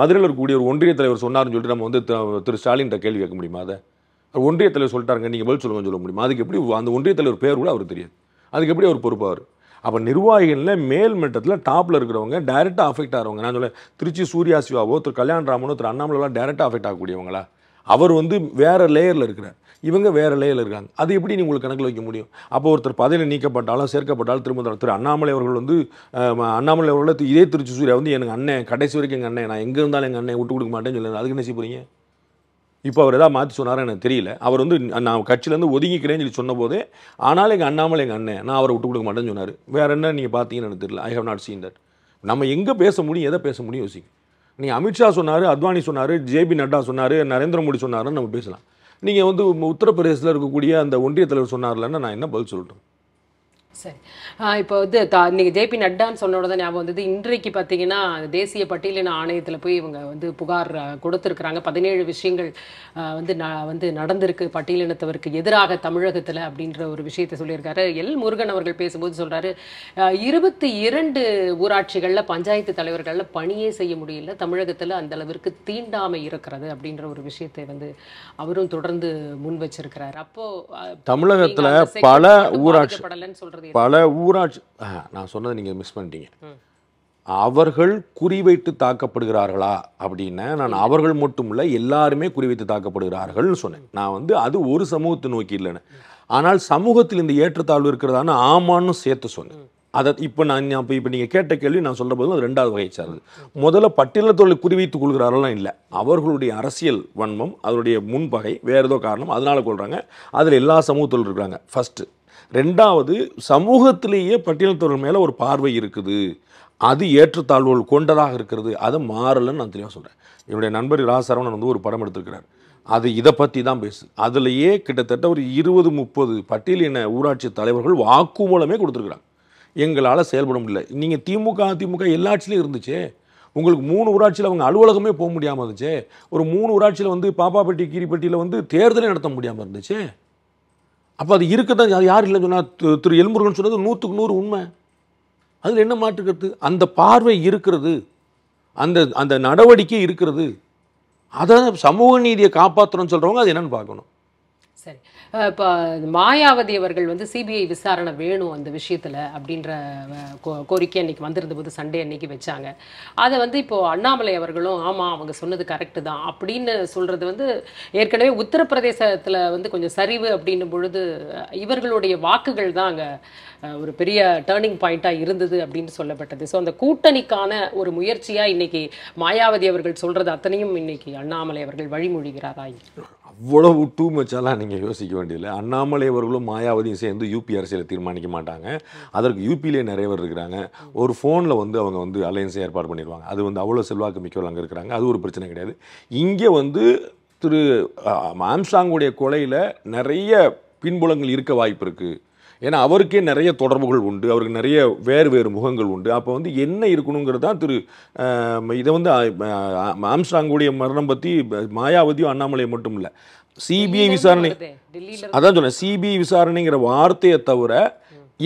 மதுரையில் இருக்கக்கூடிய ஒரு ஒன்றிய தலைவர் சொன்னார்னு சொல்லிட்டு நம்ம வந்து திரு ஸ்டாலின்கிட்ட கேள்வி கேட்க முடியுமா அதை ஒன்றிய தலைவர் சொல்லிட்டாருங்க நீங்கள் பதில் சொல்லுங்கன்னு சொல்ல முடியுமா அதுக்கு எப்படி அந்த ஒன்றிய தலைவர் பேர் கூட அவர் தெரியாது அதுக்கு எப்படி அவர் பொறுப்பாரு அப்போ நிர்வாகிகளில் மேல் மட்டத்தில் டாப்பில் இருக்கிறவங்க டைரெக்டாக அஃபெக்ட் ஆகிறவங்க நான் சொல்ல திருச்சி சூர்யா சிவாவோ திரு கல்யாண ராமனோ திரு அண்ணாமலாம் டைரெக்டாக அஃபெக்ட் ஆகக்கூடியவங்களா அவர் வந்து வேறு லேயரில் இருக்கிறார் இவங்க வேறு லேயரில் இருக்காங்க அது எப்படி நீங்கள் உங்களுக்கு கணக்கில் வைக்க முடியும் அப்போ ஒருத்தர் பதவியில் நீக்கப்பட்டாலும் சேர்க்கப்பட்டாலும் திரும்ப திரு அண்ணாமலை அவர்கள் வந்து அண்ணாமலை அவர்கள் இதே திருச்சி சூர்யா வந்து எனக்கு அண்ணன் கடைசி வரைக்கும் எங்கள் அண்ணன் நான் எங்கே இருந்தாலும் எங்கள் அண்ணன் விட்டு கொடுக்க மாட்டேன்னு சொல்லுங்கள் அதுக்கு என்ன செய்ய போகிறீங்க இப்போ அவர் எதாவது மாற்றி சொன்னாரா எனக்கு தெரியல அவர் வந்து நான் கட்சியிலேருந்து ஒதுங்கிக்கிறேன்னு சொல்லி சொன்னபோது ஆனால் எங்கள் அண்ணாமலை எங்கள் அண்ணன் நான் அவரை விட்டு கொடுக்க மாட்டேன்னு சொன்னார் வேறு என்ன நீங்கள் பார்த்தீங்கன்னு எனக்கு தெரியல I have not seen that நம்ம எங்கே பேச முடியும் எதை பேச முடியும் யோசிக்கும் நீ அமித்ஷா சொன்னார் அத்வானி சொன்னார் ஜேபி நட்டா சொன்னார் நரேந்திர மோடி சொன்னார்னு நம்ம பேசலாம் நீங்கள் வந்து உத்தரப்பிரதேசத்தில் இருக்கக்கூடிய அந்த ஒன்றிய தலைவர் சொன்னார்லன்னா நான் என்ன பதில் சொல்லட்டும் சரி இப்போ வந்து தா நீங்கள் ஜேபி நட்டான்னு சொன்ன உடனே ஞாபகம் வந்தது இன்றைக்கு பார்த்தீங்கன்னா தேசிய பட்டியலின ஆணையத்தில் போய் இவங்க வந்து புகார் கொடுத்துருக்குறாங்க பதினேழு விஷயங்கள் வந்து ந வந்து நடந்திருக்கு பட்டியலினத்தவருக்கு எதிராக தமிழகத்தில் அப்படின்ற ஒரு விஷயத்தை சொல்லியிருக்காரு எல் முருகன் அவர்கள் பேசும்போது சொல்கிறாரு இருபத்தி இரண்டு ஊராட்சிகளில் பஞ்சாயத்து தலைவர்களில் பணியே செய்ய முடியல தமிழகத்தில் அந்த அளவிற்கு தீண்டாமை இருக்கிறது அப்படின்ற ஒரு விஷயத்தை வந்து அவரும் தொடர்ந்து முன் வச்சிருக்கிறார் அப்போ தமிழகத்தில் பல ஊராட்சி சொல்றது பல ஊராட்சி நான் சொன்னதை நீங்கள் மிஸ் பண்ணிட்டீங்க அவர்கள் குறிவைத்து தாக்கப்படுகிறார்களா அப்படின்னா நான் அவர்கள் மட்டும் இல்லை எல்லாருமே குறிவைத்து தாக்கப்படுகிறார்கள்னு சொன்னேன் நான் வந்து அது ஒரு சமூகத்தை நோக்கி இல்லைன்னு ஆனால் சமூகத்தில் இந்த ஏற்றத்தாழ்வு இருக்கிறதான ஆமான்னு சேர்த்து சொன்னேன் அதை இப்போ நான் இப்போ இப்போ நீங்கள் கேட்ட கேள்வி நான் சொல்கிற போது அது ரெண்டாவது வகையை சார்ந்தது முதல்ல பட்டியலத்தொழில் குறிவைத்துக் கொள்கிறாரெல்லாம் இல்லை அவர்களுடைய அரசியல் வன்மம் அதனுடைய முன்பகை வேறு ஏதோ காரணம் அதனால் கொள்கிறாங்க அதில் எல்லா சமூகத்தில் இருக்கிறாங்க ஃபஸ்ட்டு ரெண்டாவது சமூகத்திலேயே பட்டியல்துறை மேலே ஒரு பார்வை இருக்குது அது ஏற்றத்தாழ்வுகள் கொண்டதாக இருக்கிறது அதை மாறலன்னு நான் தெளிவாக சொல்கிறேன் என்னுடைய நண்பர் ராசரவணன் வந்து ஒரு படம் எடுத்திருக்கிறார் அது இதை பற்றி தான் பேசு அதுலேயே கிட்டத்தட்ட ஒரு இருபது முப்பது பட்டியலின ஊராட்சி தலைவர்கள் வாக்குமூலமே கொடுத்துருக்குறாங்க எங்களால் செயல்பட முடியல நீங்கள் திமுக அதிமுக எல்லா இருந்துச்சே உங்களுக்கு மூணு ஊராட்சியில் அவங்க அலுவலகமே போக முடியாமல் இருந்துச்சு ஒரு மூணு ஊராட்சியில் வந்து பாப்பாப்பட்டி கீரிப்பட்டியில் வந்து தேர்தலே நடத்த முடியாமல் இருந்துச்சு அப்போ அது இருக்க தான் யார் இல்லைன்னு சொன்னால் திரு எல்முருகன் சொன்னது நூற்றுக்கு நூறு உண்மை அதில் என்ன மாற்றுக்கிறது அந்த பார்வை இருக்கிறது அந்த அந்த நடவடிக்கை இருக்கிறது அதை சமூக நீதியை காப்பாற்றணும்னு சொல்கிறவங்க அது என்னென்னு பார்க்கணும் சரி இப்போ மாயாவதி அவர்கள் வந்து சிபிஐ விசாரணை வேணும் அந்த விஷயத்தில் அப்படின்ற கோரிக்கை அன்னைக்கு வந்திருந்த போது சண்டே அன்னைக்கு வச்சாங்க அதை வந்து இப்போ அண்ணாமலை அவர்களும் ஆமாம் அவங்க சொன்னது கரெக்டு தான் அப்படின்னு சொல்றது வந்து ஏற்கனவே உத்தரப்பிரதேசத்தில் வந்து கொஞ்சம் சரிவு அப்படின்னும் பொழுது இவர்களுடைய வாக்குகள் தான் அங்கே ஒரு பெரிய டேர்னிங் பாயிண்ட்டாக இருந்தது அப்படின்னு சொல்லப்பட்டது ஸோ அந்த கூட்டணிக்கான ஒரு முயற்சியாக இன்னைக்கு மாயாவதி அவர்கள் சொல்றது அத்தனையும் இன்னைக்கு அண்ணாமலை அவர்கள் வழிமொழிகிறாரா அவ்வளவு டூ மச்சாலாம் நீங்கள் யோசிக்க வேண்டியதில்லை அண்ணாமலை அவர்களும் மாயாவதியும் சேர்ந்து யூபி அரசியலை தீர்மானிக்க மாட்டாங்க அதற்கு யூபியிலே நிறைய பேர் இருக்கிறாங்க ஒரு ஃபோனில் வந்து அவங்க வந்து அலையன்ஸை ஏற்பாடு பண்ணிடுவாங்க அது வந்து அவ்வளோ செல்வாக்கு மிக்கவர்கள் அங்கே இருக்கிறாங்க அது ஒரு பிரச்சனை கிடையாது இங்கே வந்து திரு ஆம்சாங்குடைய கொலையில் நிறைய பின்புலங்கள் இருக்க வாய்ப்பு இருக்குது ஏன்னா அவருக்கே நிறைய தொடர்புகள் உண்டு அவருக்கு நிறைய வேறு வேறு முகங்கள் உண்டு அப்போ வந்து என்ன இருக்கணுங்கிறது தான் திரு இதை வந்து ஆம்ஸ்டாங்குடைய மரணம் பற்றி மாயாவதியும் அண்ணாமலையும் மட்டும் இல்லை சிபிஐ விசாரணை அதான் சொன்னேன் சிபிஐ விசாரணைங்கிற வார்த்தையை தவிர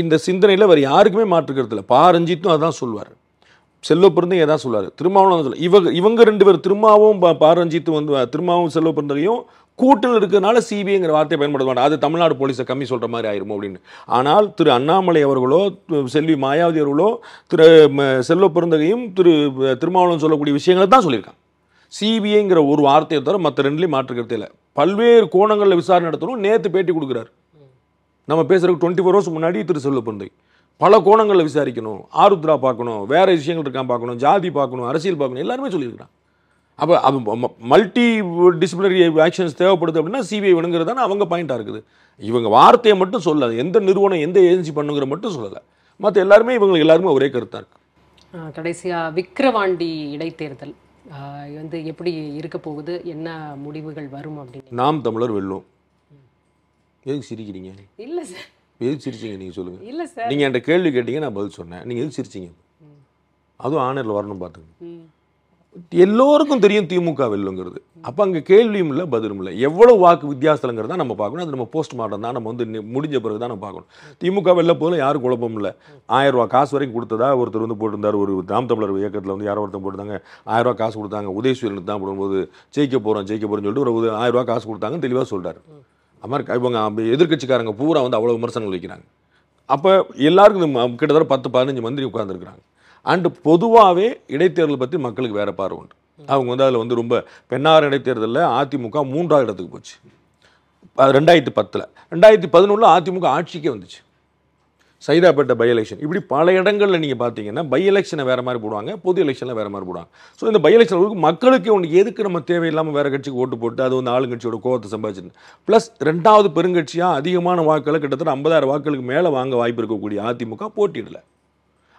இந்த சிந்தனையில் வேறு யாருக்குமே மாற்றுக்கிறது இல்லை பா ரஞ்சித்தும் அதான் சொல்வார் செல்வ பிறந்தையும் எதாவது சொல்லுவார் திருமாவளவன் சொல்ல இவங்க இவங்க ரெண்டு பேர் திருமாவும் பாரஞ்சித்து வந்து திருமாவும் செல்வ பிறந்தையும் கூட்டில் இருக்கிறதுனால சிபிஐங்கிற வார்த்தையை பயன்படுத்த மாட்டோம் அது தமிழ்நாடு போலீஸை கம்மி சொல்கிற மாதிரி ஆயிரும் அப்படின்னு ஆனால் திரு அண்ணாமலை அவர்களோ செல்வி மாயாவதி அவர்களோ திரு செல்வ பிறந்தகையும் திரு திருமாவளவன் சொல்லக்கூடிய விஷயங்களை தான் சொல்லியிருக்காங்க சிபிஐங்கிற ஒரு வார்த்தையை தவிர மற்ற ரெண்டுலேயும் மாற்றுக்கிறது இல்லை பல்வேறு கோணங்களில் விசாரணை நடத்தணும் நேற்று பேட்டி கொடுக்குறாரு நம்ம பேசுகிறதுக்கு டுவெண்ட்டி ஃபோர் ஹவர்ஸ் முன்னாடி திரு செல்வ பிறந்தகை பல கோணங்களில் விசாரிக்கணும் ஆருத்ரா பார்க்கணும் வேறு விஷயங்கள் இருக்கான் பார்க்கணும் ஜாதி பார்க்கணும் அரசியல் பார்க்கணும் எல்லாருமே சொல்லியிருக்கிறான் அப்போ அது மல்டி டிசிப்ளினரி ஆக்ஷன்ஸ் தேவைப்படுது அப்படின்னா சிபிஐ வேணுங்கிறது தானே அவங்க பாயிண்ட்டாக இருக்குது இவங்க வார்த்தையை மட்டும் சொல்லலை எந்த நிறுவனம் எந்த ஏஜென்சி பண்ணுங்கிற மட்டும் சொல்லலை மற்ற எல்லாருமே இவங்களுக்கு எல்லாருமே ஒரே கருத்தாக இருக்குது கடைசியாக விக்ரவாண்டி இடைத்தேர்தல் வந்து எப்படி இருக்க போகுது என்ன முடிவுகள் வரும் அப்படின்னு நாம் தமிழர் வெல்லும் எதுக்கு சிரிக்கிறீங்க இல்லை சார் எதுக்கு சிரிச்சிங்க நீங்கள் சொல்லுங்கள் இல்லை சார் நீங்கள் என்கிட்ட கேள்வி கேட்டீங்க நான் பதில் சொன்னேன் நீங்கள் எதுக்கு சிரிச்சிங்க அதுவும் ஆனரில் வரணும் பார்த்துங்க எல்லோருக்கும் தெரியும் திமுக வெல்லுங்கிறது அப்போ அங்கே கேள்வியும் இல்லை பதிலும் இல்லை எவ்வளோ வாக்கு வித்தியாசங்கிறத நம்ம பார்க்கணும் அது நம்ம போஸ்ட் மார்டம் தான் நம்ம வந்து முடிஞ்ச பிறகு தான் நம்ம பார்க்கணும் திமுக வெளில போதும் யாரும் குழப்பம் இல்லை ஆயிரம் ரூபா காசு வரைக்கும் கொடுத்ததா ஒருத்தர் வந்து போட்டிருந்தார் ஒரு கிராம தமிழர் இயக்கத்தில் வந்து யாரோ ஒருத்தர் போட்டிருந்தாங்க ஆயிரம் ரூபா காசு கொடுத்தாங்க உதயசூரியனுக்கு தான் போடும்போது ஜெயிக்க போகிறோம் ஜெயிக்க போகிறோம்னு சொல்லிட்டு ஒரு ஆயிரம் ரூபா காசு கொடுத்தாங்கன்னு தெளிவாக சொல்கிறார் அமர் இவங்க எதிர்கட்சிக்காரங்க பூரா வந்து அவ்வளோ விமர்சனங்கள் வைக்கிறாங்க அப்போ எல்லாருக்கும் கிட்டத்தட்ட பத்து பதினஞ்சு மந்திரி உட்காந்துருக்குறாங்க அண்டு பொதுவாகவே இடைத்தேர்தல் பற்றி மக்களுக்கு வேறு பார்வை உண்டு அவங்க வந்து அதில் வந்து ரொம்ப பெண்ணார் இடைத்தேர்தலில் அதிமுக மூன்றாவது இடத்துக்கு போச்சு ரெண்டாயிரத்தி பத்தில் ரெண்டாயிரத்தி பதினொன்றில் அதிமுக ஆட்சிக்கே வந்துச்சு சைதாப்பேட்டை பை எலெக்ஷன் இப்படி பல இடங்களில் நீங்கள் பார்த்தீங்கன்னா பை எலெக்ஷனை வேறு மாதிரி போடுவாங்க பொது எலெக்ஷனில் வேறு மாதிரி போடுவாங்க ஸோ இந்த பை எலெக்ஷன் மக்களுக்கு ஒன்று எதுக்கு நம்ம தேவையில்லாமல் வேறு கட்சிக்கு ஓட்டு போட்டு அது வந்து ஆளுங்கட்சியோட கோவத்தை சம்பாதிச்சிருந்து ப்ளஸ் ரெண்டாவது பெருங்கட்சியாக அதிகமான வாக்களை கிட்டத்தட்ட ஐம்பதாயிரம் வாக்களுக்கு மேலே வாங்க வாய்ப்பு இருக்கக்கூடிய அதிமுக போட்டியிடலை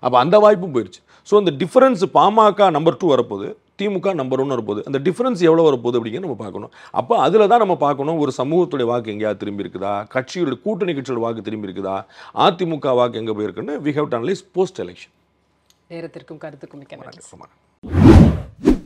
அப்போ அந்த வாய்ப்பும் போயிடுச்சு ஸோ அந்த டிஃப்ரென்ஸ் பாமக நம்பர் டூ வரப்போகுது திமுக நம்பர் ஒன்று வரப்போது அந்த டிஃப்ரென்ஸ் எவ்வளோ வரப்போகுது அப்படிங்கிற நம்ம பார்க்கணும் அப்போ அதில் தான் நம்ம பார்க்கணும் ஒரு சமூகத்துடைய வாக்கு எங்கேயா திரும்பி இருக்குதா கட்சியோட கூட்டணி கட்சியோட வாக்கு திரும்பி இருக்குதா அதிமுக வாக்கு எங்கே போயிருக்குன்னு we have to analyse post election நேரத்திற்கும் கருத்துக்கும் மிக்க நன்றி